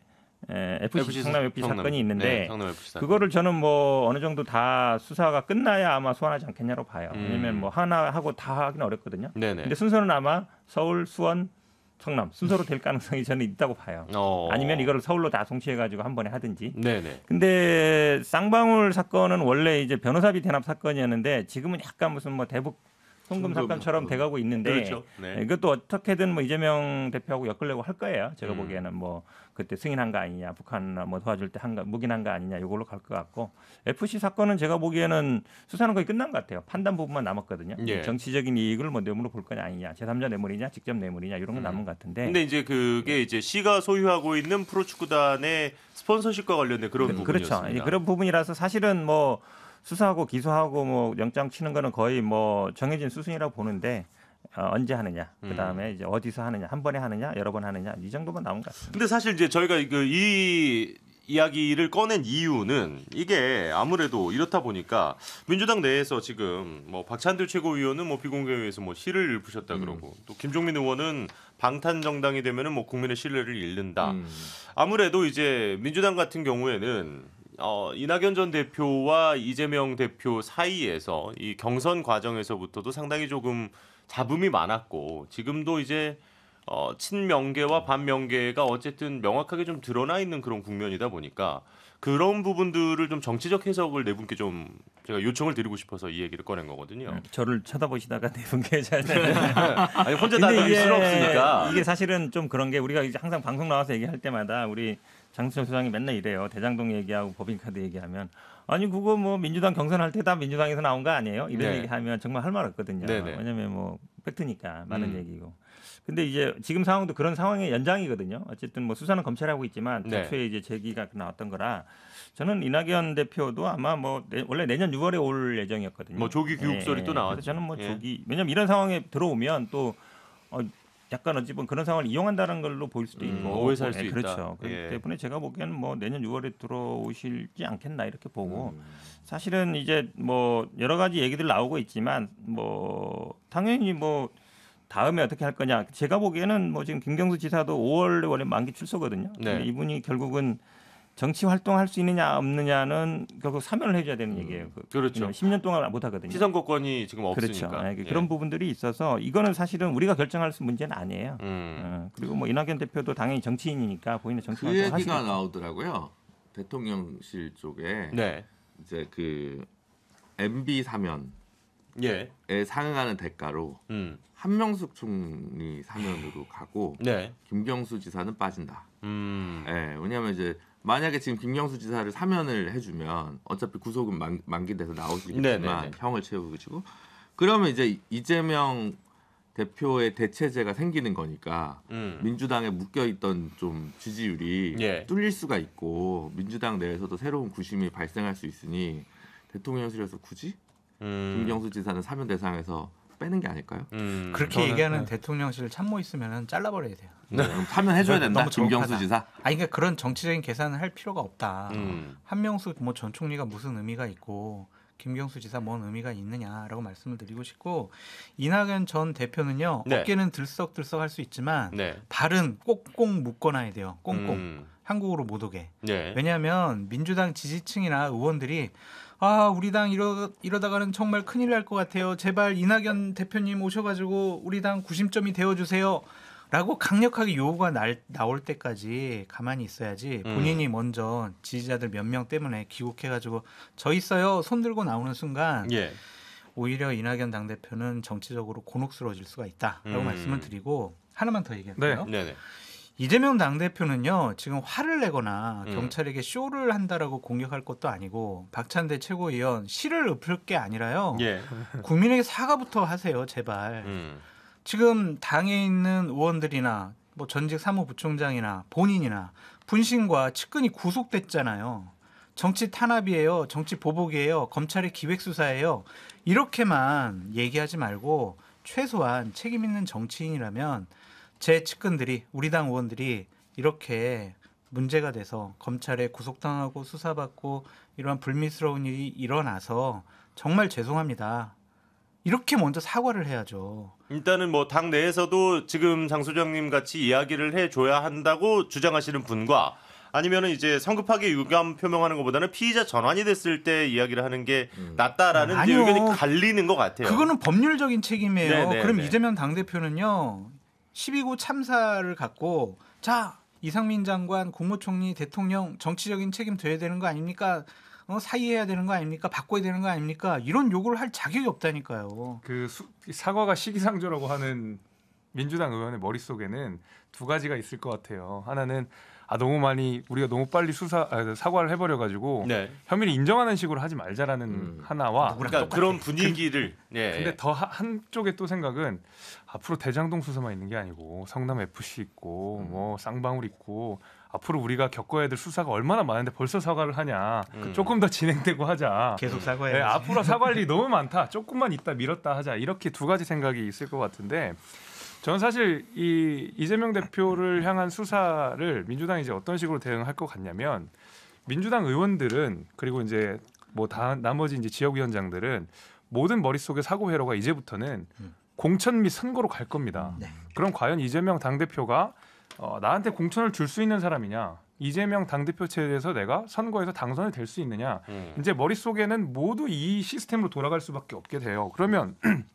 에, FC, FC 성남 FC 사건이 성남. 네, 있는데 네, FC 사건. 그거를 저는 뭐 어느 정도 다 수사가 끝나야 아마 소환하지 않겠냐로 봐요. 음. 왜냐면뭐 하나 하고 다하기는 어렵거든요. 네네. 네. 근데 순서는 아마 서울, 수원, 성남 순서로 될 가능성이 저는 있다고 봐요. 어. 아니면 이거를 서울로 다 송치해가지고 한 번에 하든지. 네네. 네. 근데 쌍방울 사건은 원래 이제 변호사비 대납 사건이었는데 지금은 약간 무슨 뭐 대북 송금 사건처럼 어. 돼가고 있는데 그렇죠. 네. 이것도 예, 어떻게든 뭐 이재명 대표하고 엮으려고 할 거예요. 제가 음. 보기에는 뭐 그때 승인한 거 아니냐, 북한 뭐 도와줄 때 한 거, 묵인한 거 아니냐 이걸로 갈 것 같고 FC 사건은 제가 보기에는 수사는 거의 끝난 것 같아요. 판단 부분만 남았거든요. 예. 정치적인 이익을 뭐 뇌물로 볼 거냐 아니냐, 제3자 뇌물이냐, 직접 뇌물이냐 이런 거 음. 남은 것 같은데. 근데
이제 그게 이제 시가 소유하고 있는 프로축구단의 스폰서십과 관련된 그런 그, 그렇죠. 예, 부분이었습니다. 그렇죠.
그런 부분이라서 사실은 뭐 수사하고 기소하고 뭐 영장 치는 거는 거의 뭐 정해진 수순이라고 보는데 어, 언제 하느냐, 그 다음에 음. 이제 어디서 하느냐, 한 번에 하느냐, 여러 번 하느냐 이 정도만 나온 것 같습니다.
근데 사실 이제 저희가 그이 이야기를 꺼낸 이유는 이게 아무래도 이렇다 보니까 민주당 내에서 지금 뭐 박찬들 최고위원은 뭐 비공개회에서 뭐 시를 읊셨다 음. 그러고 또 김종민 의원은 방탄 정당이 되면은 뭐 국민의 신뢰를 잃는다. 음. 아무래도 이제 민주당 같은 경우에는 어, 이낙연 전 대표와 이재명 대표 사이에서 이 경선 과정에서부터도 상당히 조금 잡음이 많았고 지금도 이제 어, 친명계와 반명계가 어쨌든 명확하게 좀 드러나 있는 그런 국면이다 보니까 그런 부분들을 좀 정치적 해석을 네 분께 좀 제가 요청을 드리고 싶어서 이 얘기를 꺼낸 거거든요. 네,
저를 쳐다보시다가 네 분께 잘 아니 혼자 다 드릴 수 없으니까 이게 사실은 좀 그런 게 우리가 이제 항상 방송 나와서 얘기할 때마다 우리 장수철 소장이 맨날 이래요. 대장동 얘기하고 법인카드 얘기하면 아니 그거 뭐 민주당 경선할 때다 민주당에서 나온 거 아니에요? 이런 네. 얘기하면 정말 할 말 없거든요. 네네. 왜냐면뭐 팩트니까 많은 음. 얘기고. 근데 이제 지금 상황도 그런 상황의 연장이거든요. 어쨌든 뭐 수사는 검찰하고 있지만 네. 대초에 이제 제기가 나왔던 거라 저는 이낙연 대표도 아마 뭐 원래 내년 6월에 올 예정이었거든요. 뭐 조기 교육 소리 예, 또 예. 나왔죠. 저는 뭐 예. 조기 왜냐면 이런 상황에 들어오면 또 어, 약간 어찌보면 그런 상황을 이용한다는 걸로 보일 수도 음, 있고 음, 오해할 수 네, 그렇죠. 있다. 그렇죠. 그렇기 예. 때문에 제가 보기에는 뭐 내년 6월에 들어오실지 않겠나 이렇게 보고 음. 사실은 이제 뭐 여러 가지 얘기들 나오고 있지만 뭐 당연히 뭐 다음에 어떻게 할 거냐 제가 보기에는 뭐 지금 김경수 지사도 5월에 원래 만기 출소거든요. 네. 이분이 결국은 정치 활동할 수 있느냐 없느냐는 결국 사면을 해줘야 되는 음, 얘기예요. 음, 그렇죠. 10년 동안 못 하거든요. 시선거권이 지금 그렇죠. 없으니까. 그렇죠. 네, 그런 예. 부분들이 있어서 이거는 사실은 우리가 결정할 수 있는 문제는 아니에요. 음. 어, 그리고 뭐 이낙연 대표도 당연히 정치인이니까 본인의 정치 활동을 그 얘기가
나오더라고요. 대통령실 쪽에 네. 이제 그 MB 사면 예. 에 상응하는 대가로 음. 한명숙 총리 사면으로 가고 네. 김경수 지사는 빠진다. 음. 예, 왜냐하면 이제 만약에 지금 김경수 지사를 사면을 해주면 어차피 구속은 만, 만기돼서 나오시겠지만 네, 네, 네네네. 형을 채우시고 그러면 이제 이재명 대표의 대체제가 생기는 거니까 음. 민주당에 묶여 있던 좀 지지율이 예. 뚫릴 수가 있고 민주당 내에서도 새로운 구심이 발생할 수 있으니 대통령실에서 굳이 음. 김경수 지사는 사면 대상에서 빼는 게 아닐까요? 음. 그렇게 얘기하는 네.
대통령실 참모 있으면 잘라버려야 돼요. 네. 하면 뭐 해줘야 네, 된다. 김경수 지사. 아, 그러니까 그런 정치적인 계산을 할 필요가 없다. 음. 한명수 뭐 전 총리가 무슨 의미가 있고 김경수 지사 뭔 의미가 있느냐라고 말씀을 드리고 싶고 이낙연 전 대표는요 네. 어깨는 들썩들썩 할 수 있지만 네. 발은 꼭꼭 묶어놔야 돼요. 꽁꽁 음. 한국으로 못 오게. 네. 왜냐하면 민주당 지지층이나 의원들이 아 우리 당 이러 이러다가는 정말 큰일 날 것 같아요. 제발 이낙연 대표님 오셔가지고 우리 당 구심점이 되어주세요. 라고 강력하게 요구가 날, 나올 때까지 가만히 있어야지 음. 본인이 음. 먼저 지지자들 몇 명 때문에 귀국해가지고저 있어요 손 들고 나오는 순간 예. 오히려 이낙연 당대표는 정치적으로 곤혹스러워질 수가 있다라고 음. 말씀을 드리고 하나만 더 얘기할게요. 네. 네네. 이재명 당대표는요 지금 화를 내거나 음. 경찰에게 쇼를 한다라고 공격할 것도 아니고 박찬대 최고위원 시를 읊을 게 아니라요 예. 국민에게 사과부터 하세요 제발 음. 지금 당에 있는 의원들이나 뭐 전직 사무부총장이나 본인이나 분신과 측근이 구속됐잖아요. 정치 탄압이에요. 정치 보복이에요. 검찰의 기획수사예요. 이렇게만 얘기하지 말고 최소한 책임 있는 정치인이라면 제 측근들이 우리 당 의원들이 이렇게 문제가 돼서 검찰에 구속당하고 수사받고 이러한 불미스러운 일이 일어나서 정말 죄송합니다. 이렇게 먼저 사과를 해야죠. 일단은
뭐당 내에서도 지금 장 소장님 같이 이야기를 해줘야 한다고 주장하시는 분과 아니면은 이제 성급하게 유감 표명하는 것보다는 피의자 전환이 됐을 때 이야기를 하는 게 음. 낫다라는 아 의견이 갈리는 것 같아요. 그거는
법률적인 책임이에요. 네네네. 네, 그럼 네. 이재명 당 대표는요 12구 참사를 갖고 자 이상민 장관, 국무총리, 대통령 정치적인 책임 져야 되는 거 아닙니까? 어, 사이해야 되는 거 아닙니까? 바꿔야 되는 거 아닙니까? 이런 요구를 할 자격이 없다니까요. 그 수, 사과가 시기상조라고 하는
민주당 의원의 머릿속에는 두 가지가 있을 것 같아요. 하나는 아 너무 많이 우리가 너무 빨리 수사 아, 사과를 해버려 가지고 네. 혐의를 인정하는 식으로 하지 말자라는 음. 하나와 아, 그러니까 그런 분위기를 그, 예. 근데 더 한쪽의 또 생각은 앞으로 대장동 수사만 있는 게 아니고 성남 FC 있고 음. 뭐 쌍방울 있고 앞으로 우리가 겪어야 될 수사가 얼마나 많은데 벌써 사과를 하냐. 음. 그 조금 더 진행되고 하자. 계속 사과해. 네, 앞으로 사과할 일이 너무 많다. 조금만 있다 밀었다 하자. 이렇게 두 가지 생각이 있을 것 같은데 저는 사실 이 이재명 대표를 향한 수사를 민주당이 이제 어떤 식으로 대응할 것 같냐면 민주당 의원들은 그리고 이제 뭐 다 나머지 이제 지역위원장들은 모든 머릿속에 사고 회로가 이제부터는 음. 공천 및 선거로 갈 겁니다. 네. 그럼 과연 이재명 당대표가 어, 나한테 공천을 줄 수 있는 사람이냐 이재명 당대표 체제에서 내가 선거에서 당선이 될 수 있느냐 음. 이제 머릿속에는 모두 이 시스템으로 돌아갈 수밖에 없게 돼요 그러면 음.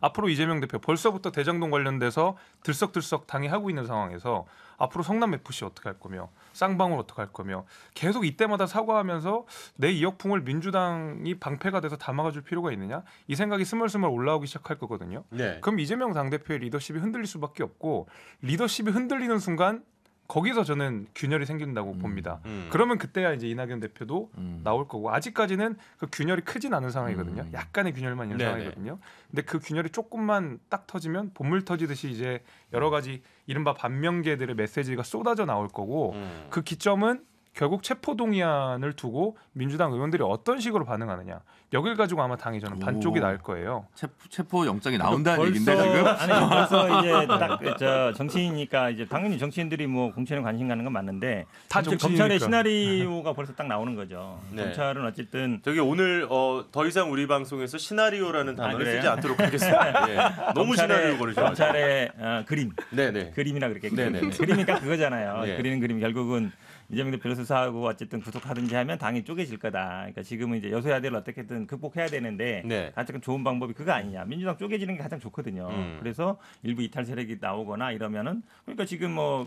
앞으로 이재명 대표 벌써부터 대장동 관련돼서 들썩들썩 당해하고 있는 상황에서 앞으로 성남 FC 어떻게 할 거며 쌍방울 어떻게 할 거며 계속 이때마다 사과하면서 내 이역풍을 민주당이 방패가 돼서 담 막아줄 필요가 있느냐 이 생각이 스멀스멀 올라오기 시작할 거거든요. 네. 그럼 이재명 당 대표의 리더십이 흔들릴 수밖에 없고 리더십이 흔들리는 순간 거기서 저는 균열이 생긴다고 음. 봅니다. 음. 그러면 그때야 이제 이낙연 대표도 음. 나올 거고 아직까지는 그 균열이 크진 않은 상황이거든요. 음. 약간의 균열만 있는 네네. 네. 상황이거든요. 근데 그 균열이 조금만 딱 터지면 본물 터지듯이 이제 여러 가지 이른바 반면계들의 메시지가 쏟아져 나올 거고 음. 그 기점은 결국 체포동의안을 두고 민주당 의원들이 어떤 식으로 반응하느냐 여길 가지고 아마 당이 저는 반쪽이 날 거예요. 체포, 체포 영장이 그러니까 나온다는 얘기인데 지금?
아니 벌써 이제 딱저
정치인이니까 이제 당연히 정치인들이 뭐 공천에 관심 가는 건 맞는데 다 검찰의 시나리오가 네. 벌써 딱 나오는 거죠. 네. 검찰은 어쨌든 저기 오늘
어, 더 이상 우리 방송에서 시나리오라는 단어를 아, 쓰지 않도록 하겠습니다. 네. 너무 시나리오 거르죠. 검찰의
어, 그림, 네네. 그림이라 그렇게 네, 네, 그림이니까 그거잖아요. 네. 그리는 그림 결국은 이재명 대표를 수사하고 어쨌든 구속하든지 하면 당이 쪼개질 거다. 그러니까 지금은 이제 여소야대를 어떻게든 극복해야 되는데 네. 가장 좋은 방법이 그거 아니냐. 민주당 쪼개지는 게 가장 좋거든요. 음. 그래서 일부 이탈 세력이 나오거나 이러면은 그러니까 지금 뭐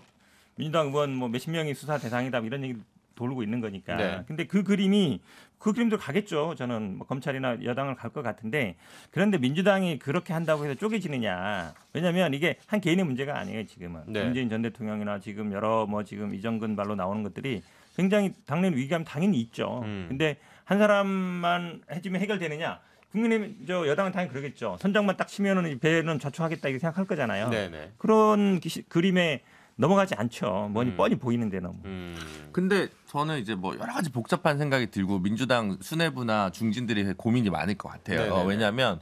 민주당 의원 뭐 몇십 명이 수사 대상이다 뭐 이런 얘기 돌고 있는 거니까. 네. 근데 그 그림이 그 그림도 가겠죠. 저는 뭐 검찰이나 여당을 갈 것 같은데 그런데 민주당이 그렇게 한다고 해서 쪼개지느냐? 왜냐하면 이게 한 개인의 문제가 아니에요 지금은 네. 문재인 전 대통령이나 지금 여러 뭐 지금 이정근 말로 나오는 것들이 굉장히 당내 위기감 당연히 있죠. 음. 근데 한 사람만 해주면 해결되느냐? 국민의 저 여당은 당연히 그러겠죠. 선장만 딱 치면은 배는 좌초하겠다 이렇게 생각할 거잖아요. 네네. 네. 그런 기시, 그림에 넘어가지 않죠. 뭐 음. 뻔히 보이는데 너무. 음.
근데 저는 이제 뭐 여러 가지 복잡한 생각이 들고 민주당 수뇌부나 중진들이 고민이 많을 것 같아요. 어, 왜냐하면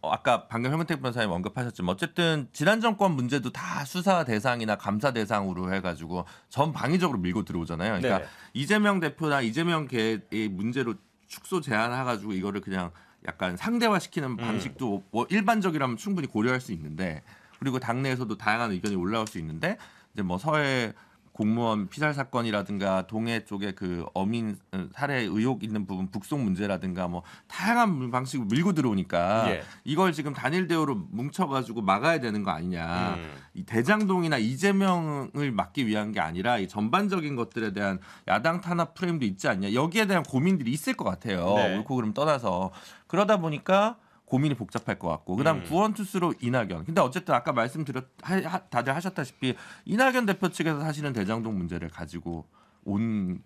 어, 아까 방금 헬문택 변호사님 언급하셨지만 어쨌든 지난 정권 문제도 다 수사 대상이나 감사 대상으로 해가지고 전 방위적으로 밀고 들어오잖아요. 그러니까 네네. 이재명 대표나 이재명 개의 문제로 축소 제한해가지고 이거를 그냥 약간 상대화시키는 음. 방식도 음. 뭐 일반적이라면 충분히 고려할 수 있는데 그리고 당내에서도 다양한 의견이 올라올 수 있는데 이제 뭐 서해 공무원 피살 사건이라든가 동해 쪽에 그 어민 어, 살해 의혹 있는 부분 북송 문제라든가 뭐 다양한 방식으로 밀고 들어오니까 예. 이걸 지금 단일 대우로 뭉쳐가지고 막아야 되는 거 아니냐 음. 이 대장동이나 이재명을 막기 위한 게 아니라 이 전반적인 것들에 대한 야당 탄압 프레임도 있지 않냐 여기에 대한 고민들이 있을 것 같아요 네. 옳고 그름 떠나서 그러다 보니까 고민이 복잡할 것 같고 그다음 음. 구원 투수로 이낙연. 근데 어쨌든 아까 말씀드렸 하, 다들 하셨다시피 이낙연 대표 측에서 사실은 대장동 문제를 가지고 온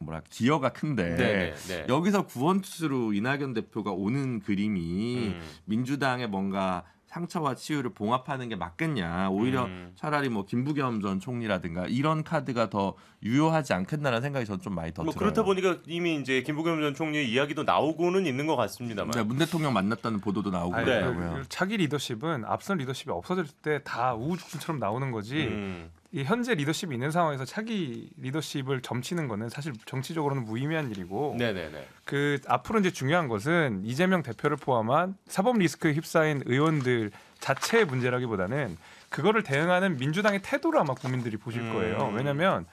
뭐라 기여가 큰데 네네, 네, 네. 여기서 구원 투수로 이낙연 대표가 오는 그림이 음. 민주당의 뭔가 상처와 치유를 봉합하는 게 맞겠냐. 오히려 음. 차라리 뭐 김부겸 전 총리라든가 이런 카드가 더 유효하지 않겠나라는 생각이 저는 좀 많이 더뭐 들어요. 그렇다
보니까 이미 이제 김부겸 전 총리의 이야기도 나오고는 있는 것 같습니다만. 네,
문 대통령 만났다는 보도도 나오고
아, 네. 그고요 자기 리더십은 앞선 리더십이 없어질 때 다 우후죽순처럼 나오는 거지. 음. 현재 리더십이 있는 상황에서 차기 리더십을 점치는 거는 사실 정치적으로는 무의미한 일이고 네네네. 그 앞으로 이제 중요한 것은 이재명 대표를 포함한 사법 리스크에 휩싸인 의원들 자체의 문제라기보다는 그거를 대응하는 민주당의 태도를 아마 국민들이 보실 음. 거예요. 음. 왜냐하면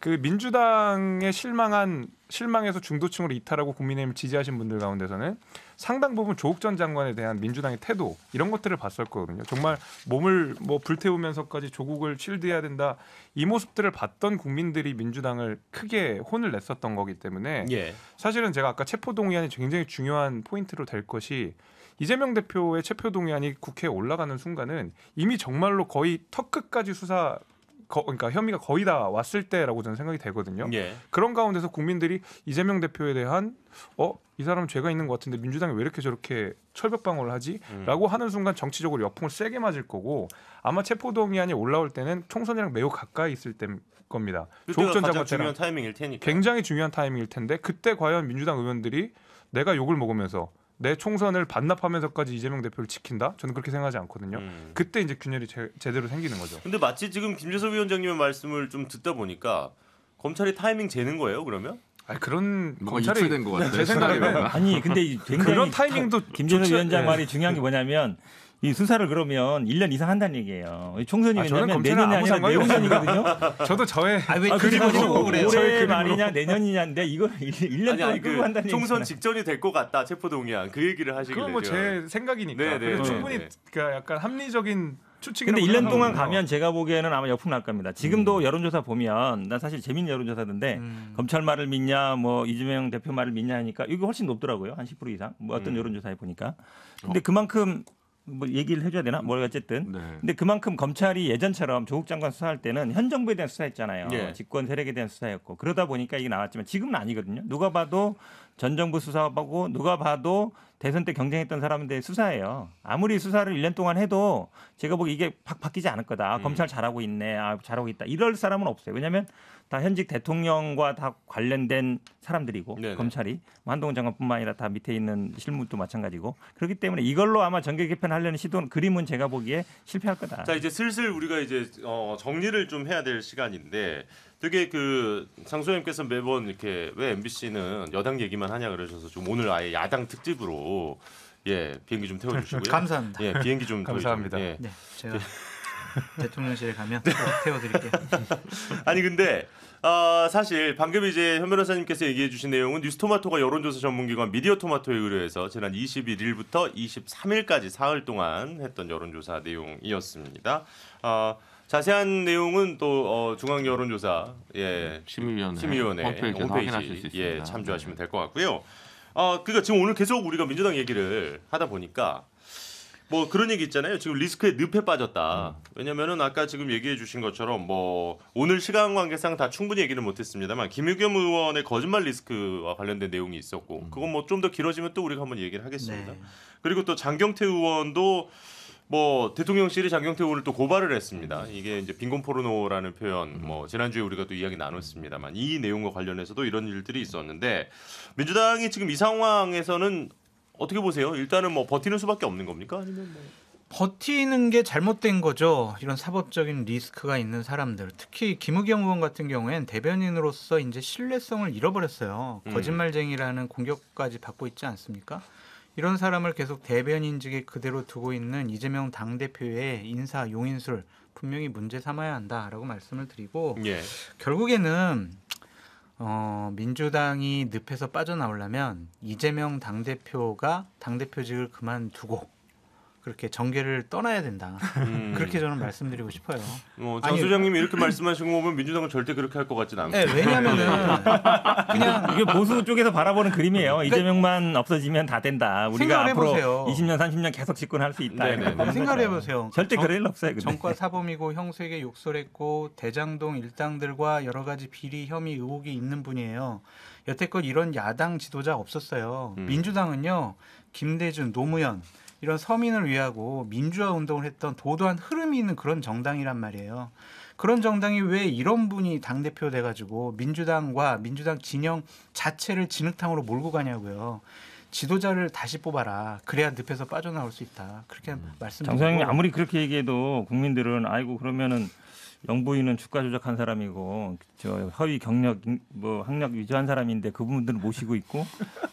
그민주당의 실망한 실망해서 중도층으로 이탈하고 국민의힘을 지지하신 분들 가운데서는 상당 부분 조국 전 장관에 대한 민주당의 태도 이런 것들을 봤었 거거든요. 정말 몸을 뭐 불태우면서까지 조국을 실드해야 된다 이 모습들을 봤던 국민들이 민주당을 크게 혼을 냈었던 거기 때문에 예. 사실은 제가 아까 체포 동의안이 굉장히 중요한 포인트로 될 것이 이재명 대표의 체포 동의안이 국회에 올라가는 순간은 이미 정말로 거의 턱 끝까지 수사 거, 그러니까 혐의가 거의 다 왔을 때라고 저는 생각이 되거든요. 예. 그런 가운데서 국민들이 이재명 대표에 대한 어 이 사람 죄가 있는 것 같은데 민주당이 왜 이렇게 저렇게 철벽방어를 하지?라고 음. 하는 순간 정치적으로 역풍을 세게 맞을 거고 아마 체포동의안이 올라올 때는 총선이랑 매우 가까이 있을 때일 겁니다. 조국 전 장관 중요한 타이밍일 테니까. 굉장히 중요한 타이밍일 텐데 그때 과연 민주당 의원들이 내가 욕을 먹으면서 내 총선을 반납하면서까지 이재명 대표를 지킨다? 저는 그렇게 생각하지 않거든요. 음. 그때 이제 균열이 제, 제대로 생기는 거죠.
근데 마치 지금 김재석 위원장님의 말씀을 좀 듣다 보니까 검찰이 타이밍 재는 거예요, 그러면? 아 그런 검찰이 된것 같아요. 제 생각에
아니 근데 굉장히 그런 타이밍도 김재섭 위원장 네. 말이 중요한 게 뭐냐면 이 수사를 그러면 1년 이상 한다는 얘기예요. 총선이 아, 왜냐면 내년이 아니라 내년이거든요 저도 저의 아, 아, 뭐 그림으로 올해 그림으 말이냐 내년이냐인데 이거 1, 년 동안 그 끌고 한다는 얘기 총선 직전이
될 것 같다. 체포동의안 그 얘기를 하시길래 그건 뭐제 생각이니까 네네. 네, 네, 충분히 네.
그러니까 약간 합리적인 근데 1년 동안 가면
제가 보기에는 아마 역풍 날 겁니다. 지금도 음. 여론조사 보면 난 사실 재밌는 여론조사던데 음. 검찰 말을 믿냐 뭐 이재명 대표 말을 믿냐 하니까 이게 훨씬 높더라고요. 한 10% 이상. 뭐 어떤 음. 여론조사에 보니까. 어. 근데 어. 그만큼 뭐 얘기를 해줘야 되나? 뭐 어쨌든. 네. 근데 그만큼 검찰이 예전처럼 조국 장관 수사할 때는 현 정부에 대한 수사했잖아요 예. 집권 세력에 대한 수사였고 그러다 보니까 이게 나왔지만 지금은 아니거든요. 누가 봐도 전 정부 수사하고 누가 봐도 대선 때 경쟁했던 사람인데 수사예요. 아무리 수사를 1년 동안 해도 제가 보기 이게 팍 바뀌지 않을 거다. 아, 검찰 잘하고 있네. 아, 잘하고 있다. 이럴 사람은 없어요. 왜냐하면 다 현직 대통령과 다 관련된 사람들이고 네네. 검찰이 뭐 한동훈 장관뿐만 아니라 다 밑에 있는 실무도 마찬가지고 그렇기 때문에 이걸로 아마 정계 개편하려는 시도는 그림은 제가 보기에 실패할 거다. 자
이제 슬슬 우리가 이제 어, 정리를 좀 해야 될 시간인데 되게 그 장소님께서 매번 이렇게 왜 MBC는 여당 얘기만 하냐 그러셔서 좀 오늘 아예 야당 특집으로 예 비행기 좀 태워주시고요. 감사합니다. 예 비행기 좀 감사합니다. 좀, 예. 네, 제가
대통령실에 가면 태워드릴게요.
아니 근데 어, 사실 방금 이제 현 변호사님께서 얘기해주신 내용은 뉴스토마토가 여론조사 전문기관 미디어토마토에 의뢰해서 지난 21일부터 23일까지 사흘 동안 했던 여론조사 내용이었습니다. 어, 자세한 내용은 또 어, 중앙 여론조사 예 심의위원회, 심의위원회 홈페이지, 확인하실 수 예, 있습니다. 예 참조하시면 네. 될것 같고요. 어, 그러니까 지금 오늘 계속 우리가 민주당 얘기를 하다 보니까 뭐 그런 얘기 있잖아요. 지금 리스크에 늪에 빠졌다. 음. 왜냐면은 아까 지금 얘기해 주신 것처럼 뭐 오늘 시간 관계상 다 충분히 얘기를 못 했습니다만 김유겸 의원의 거짓말 리스크와 관련된 내용이 있었고 음. 그건 뭐 좀 더 길어지면 또 우리가 한번 얘기를 하겠습니다. 네. 그리고 또 장경태 의원도 뭐 대통령실이 장경태 의원을 또 고발을 했습니다. 이게 이제 빈곤 포르노라는 표현, 뭐 지난주에 우리가 또 이야기 나눴습니다만 이 내용과 관련해서도 이런 일들이 있었는데 민주당이 지금 이 상황에서는 어떻게 보세요? 일단은 뭐 버티는 수밖에 없는 겁니까? 아니면 뭐
버티는 게 잘못된 거죠. 이런 사법적인 리스크가 있는 사람들, 특히 김우경 의원 같은 경우엔 대변인으로서 이제 신뢰성을 잃어버렸어요. 음. 거짓말쟁이라는 공격까지 받고 있지 않습니까? 이런 사람을 계속 대변인직에 그대로 두고 있는 이재명 당대표의 인사 용인술 분명히 문제 삼아야 한다라고 말씀을 드리고 예. 결국에는 어, 민주당이 늪에서 빠져나오려면 이재명 당대표가 당대표직을 그만두고 그렇게 정계를 떠나야 된다. 음. 그렇게 저는 말씀드리고 싶어요. 뭐 장소장님이 이렇게
말씀하신 거 보면 민주당은 절대 그렇게
할 것 같지는 않고. 네, 왜냐하면
그냥 이게 보수 쪽에서 바라보는 그림이에요. 그러니까 이재명만
없어지면 다 된다. 우리가 앞으로 20년, 30년 계속 집권할 수 있다. 생각해
보세요. 절대 그럴 일 없어요. 근데. 정과 사범이고 형수에게 욕설했고 대장동 일당들과 여러 가지 비리 혐의 의혹이 있는 분이에요. 여태껏 이런 야당 지도자 없었어요. 음. 민주당은요 김대중, 노무현 이런 서민을 위하고 민주화 운동을 했던 도도한 흐름이 있는 그런 정당이란 말이에요. 그런 정당이 왜 이런 분이 당대표 돼가지고 민주당과 민주당 진영 자체를 진흙탕으로 몰고 가냐고요. 지도자를 다시 뽑아라. 그래야 늪에서 빠져나올 수 있다. 그렇게 음. 말씀드리니다 장소장님 아무리
그렇게 얘기해도 국민들은 아이고 그러면은 영부인은 주가 조작한 사람이고 저 허위 경력 뭐 학력 위조한 사람인데 그분들을 모시고 있고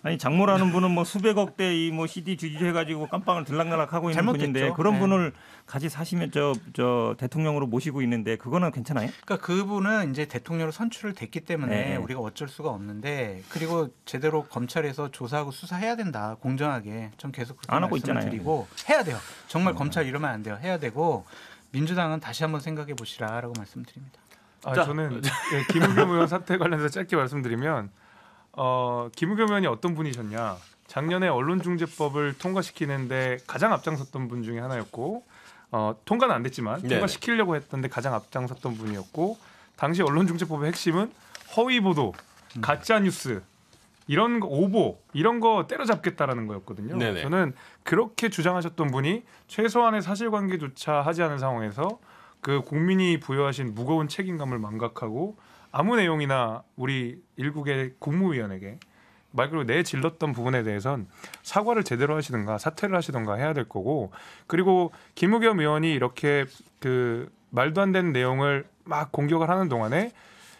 아니 장모라는 분은 뭐 수백억 대이뭐 CD 주지해 가지고 깜빵을 들락날락 하고 있는 분인데 그런 네. 분을
같이 사시면 저 저 대통령으로 모시고 있는데 그거는 괜찮아요? 그러니까 그분은 이제 대통령으로 선출을 됐기 때문에 네, 네. 우리가 어쩔 수가 없는데 그리고 제대로 검찰에서 조사하고 수사해야 된다 공정하게 좀 계속 그렇게 안 하고 있잖아요. 드리고 해야 돼요. 정말 네. 검찰 이러면 안 돼요. 해야 되고 민주당은 다시 한번 생각해 보시라라고 말씀드립니다. 아, 저는 네. 예,
김우겸 의원 사태 관련해서 짧게 말씀드리면 어, 김우겸 의원이 어떤 분이셨냐? 작년에 언론중재법을 통과시키는데 가장 앞장섰던 분 중에 하나였고 어, 통과는 안 됐지만 네. 통과시키려고 했던데 가장 앞장섰던 분이었고 당시 언론중재법의 핵심은 허위 보도, 음. 가짜 뉴스 이런 거, 오보 이런 거 때려잡겠다라는 거였거든요. 네네. 저는 그렇게 주장하셨던 분이 최소한의 사실관계조차 하지 않은 상황에서 그 국민이 부여하신 무거운 책임감을 망각하고 아무 내용이나 우리 일국의 국무위원에게 말 그대로 내 질렀던 부분에 대해선 사과를 제대로 하시든가 사퇴를 하시든가 해야 될 거고 그리고 김우겸 의원이 이렇게 그 말도 안 되는 내용을 막 공격을 하는 동안에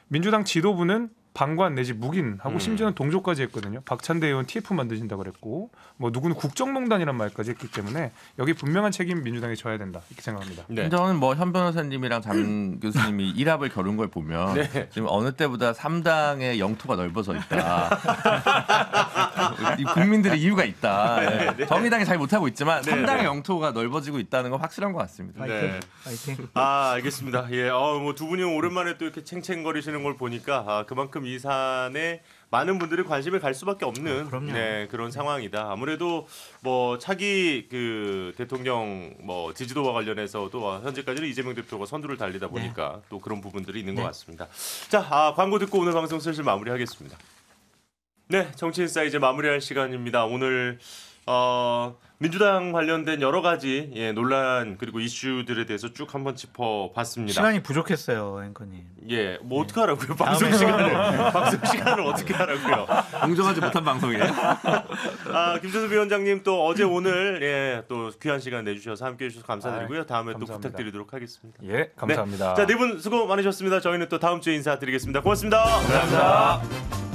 민주당 지도부는 방관 내지 묵인하고 음. 심지어는 동조까지 했거든요. 박찬대 의원 TF 만드신다 그랬고 뭐 누구는 국정농단이란 말까지 했기 때문에 여기 분명한 책임 민주당이 져야 된다 이렇게 생각합니다. 네.
저는 뭐현 변호사님이랑 잠 교수님이 일합을 겨룬 걸 보면 네. 지금 어느 때보다 3당의 영토가 넓어서 있다. 국민들의 이유가 있다. 네. 네, 네. 정의당이 잘 못하고 있지만 3당의 영토가 넓어지고 있다는 건 확실한 것 같습니다. 네. 파이팅.
아 알겠습니다. 예, 어뭐두 분이 오랜만에 또 이렇게 챙챙거리시는 걸 보니까 아, 그만큼 위산에 많은 분들이 관심을 갈 수밖에 없는 아, 네, 그런 상황이다. 아무래도 뭐 차기 그 대통령 뭐 지지도와 관련해서도 아, 현재까지는 이재명 대표가 선두를 달리다 보니까 네. 또 그런 부분들이 있는 네. 것 같습니다. 자, 아, 광고 듣고 오늘 방송 슬슬 마무리하겠습니다. 네, 정치인사 이제 마무리할 시간입니다. 오늘 어, 민주당 관련된 여러 가지 예, 논란 그리고 이슈들에 대해서 쭉 한번 짚어봤습니다. 시간이
부족했어요, 앵커님.
예, 뭐 예. 어떻게 하라고요? 방송 시간을 뭐. 방송 시간을 어떻게 하라고요?
공정하지 못한 방송이에요.
아,
김준수 위원장님 또 어제 오늘 예, 또 귀한 시간 내주셔서 함께해 주셔서 감사드리고요. 다음에 감또 부탁드리도록 하겠습니다. 예, 감사합니다. 네. 자, 네 분 수고 많으셨습니다. 저희는 또 다음 주에 인사드리겠습니다. 고맙습니다 감사합니다. 감사합니다.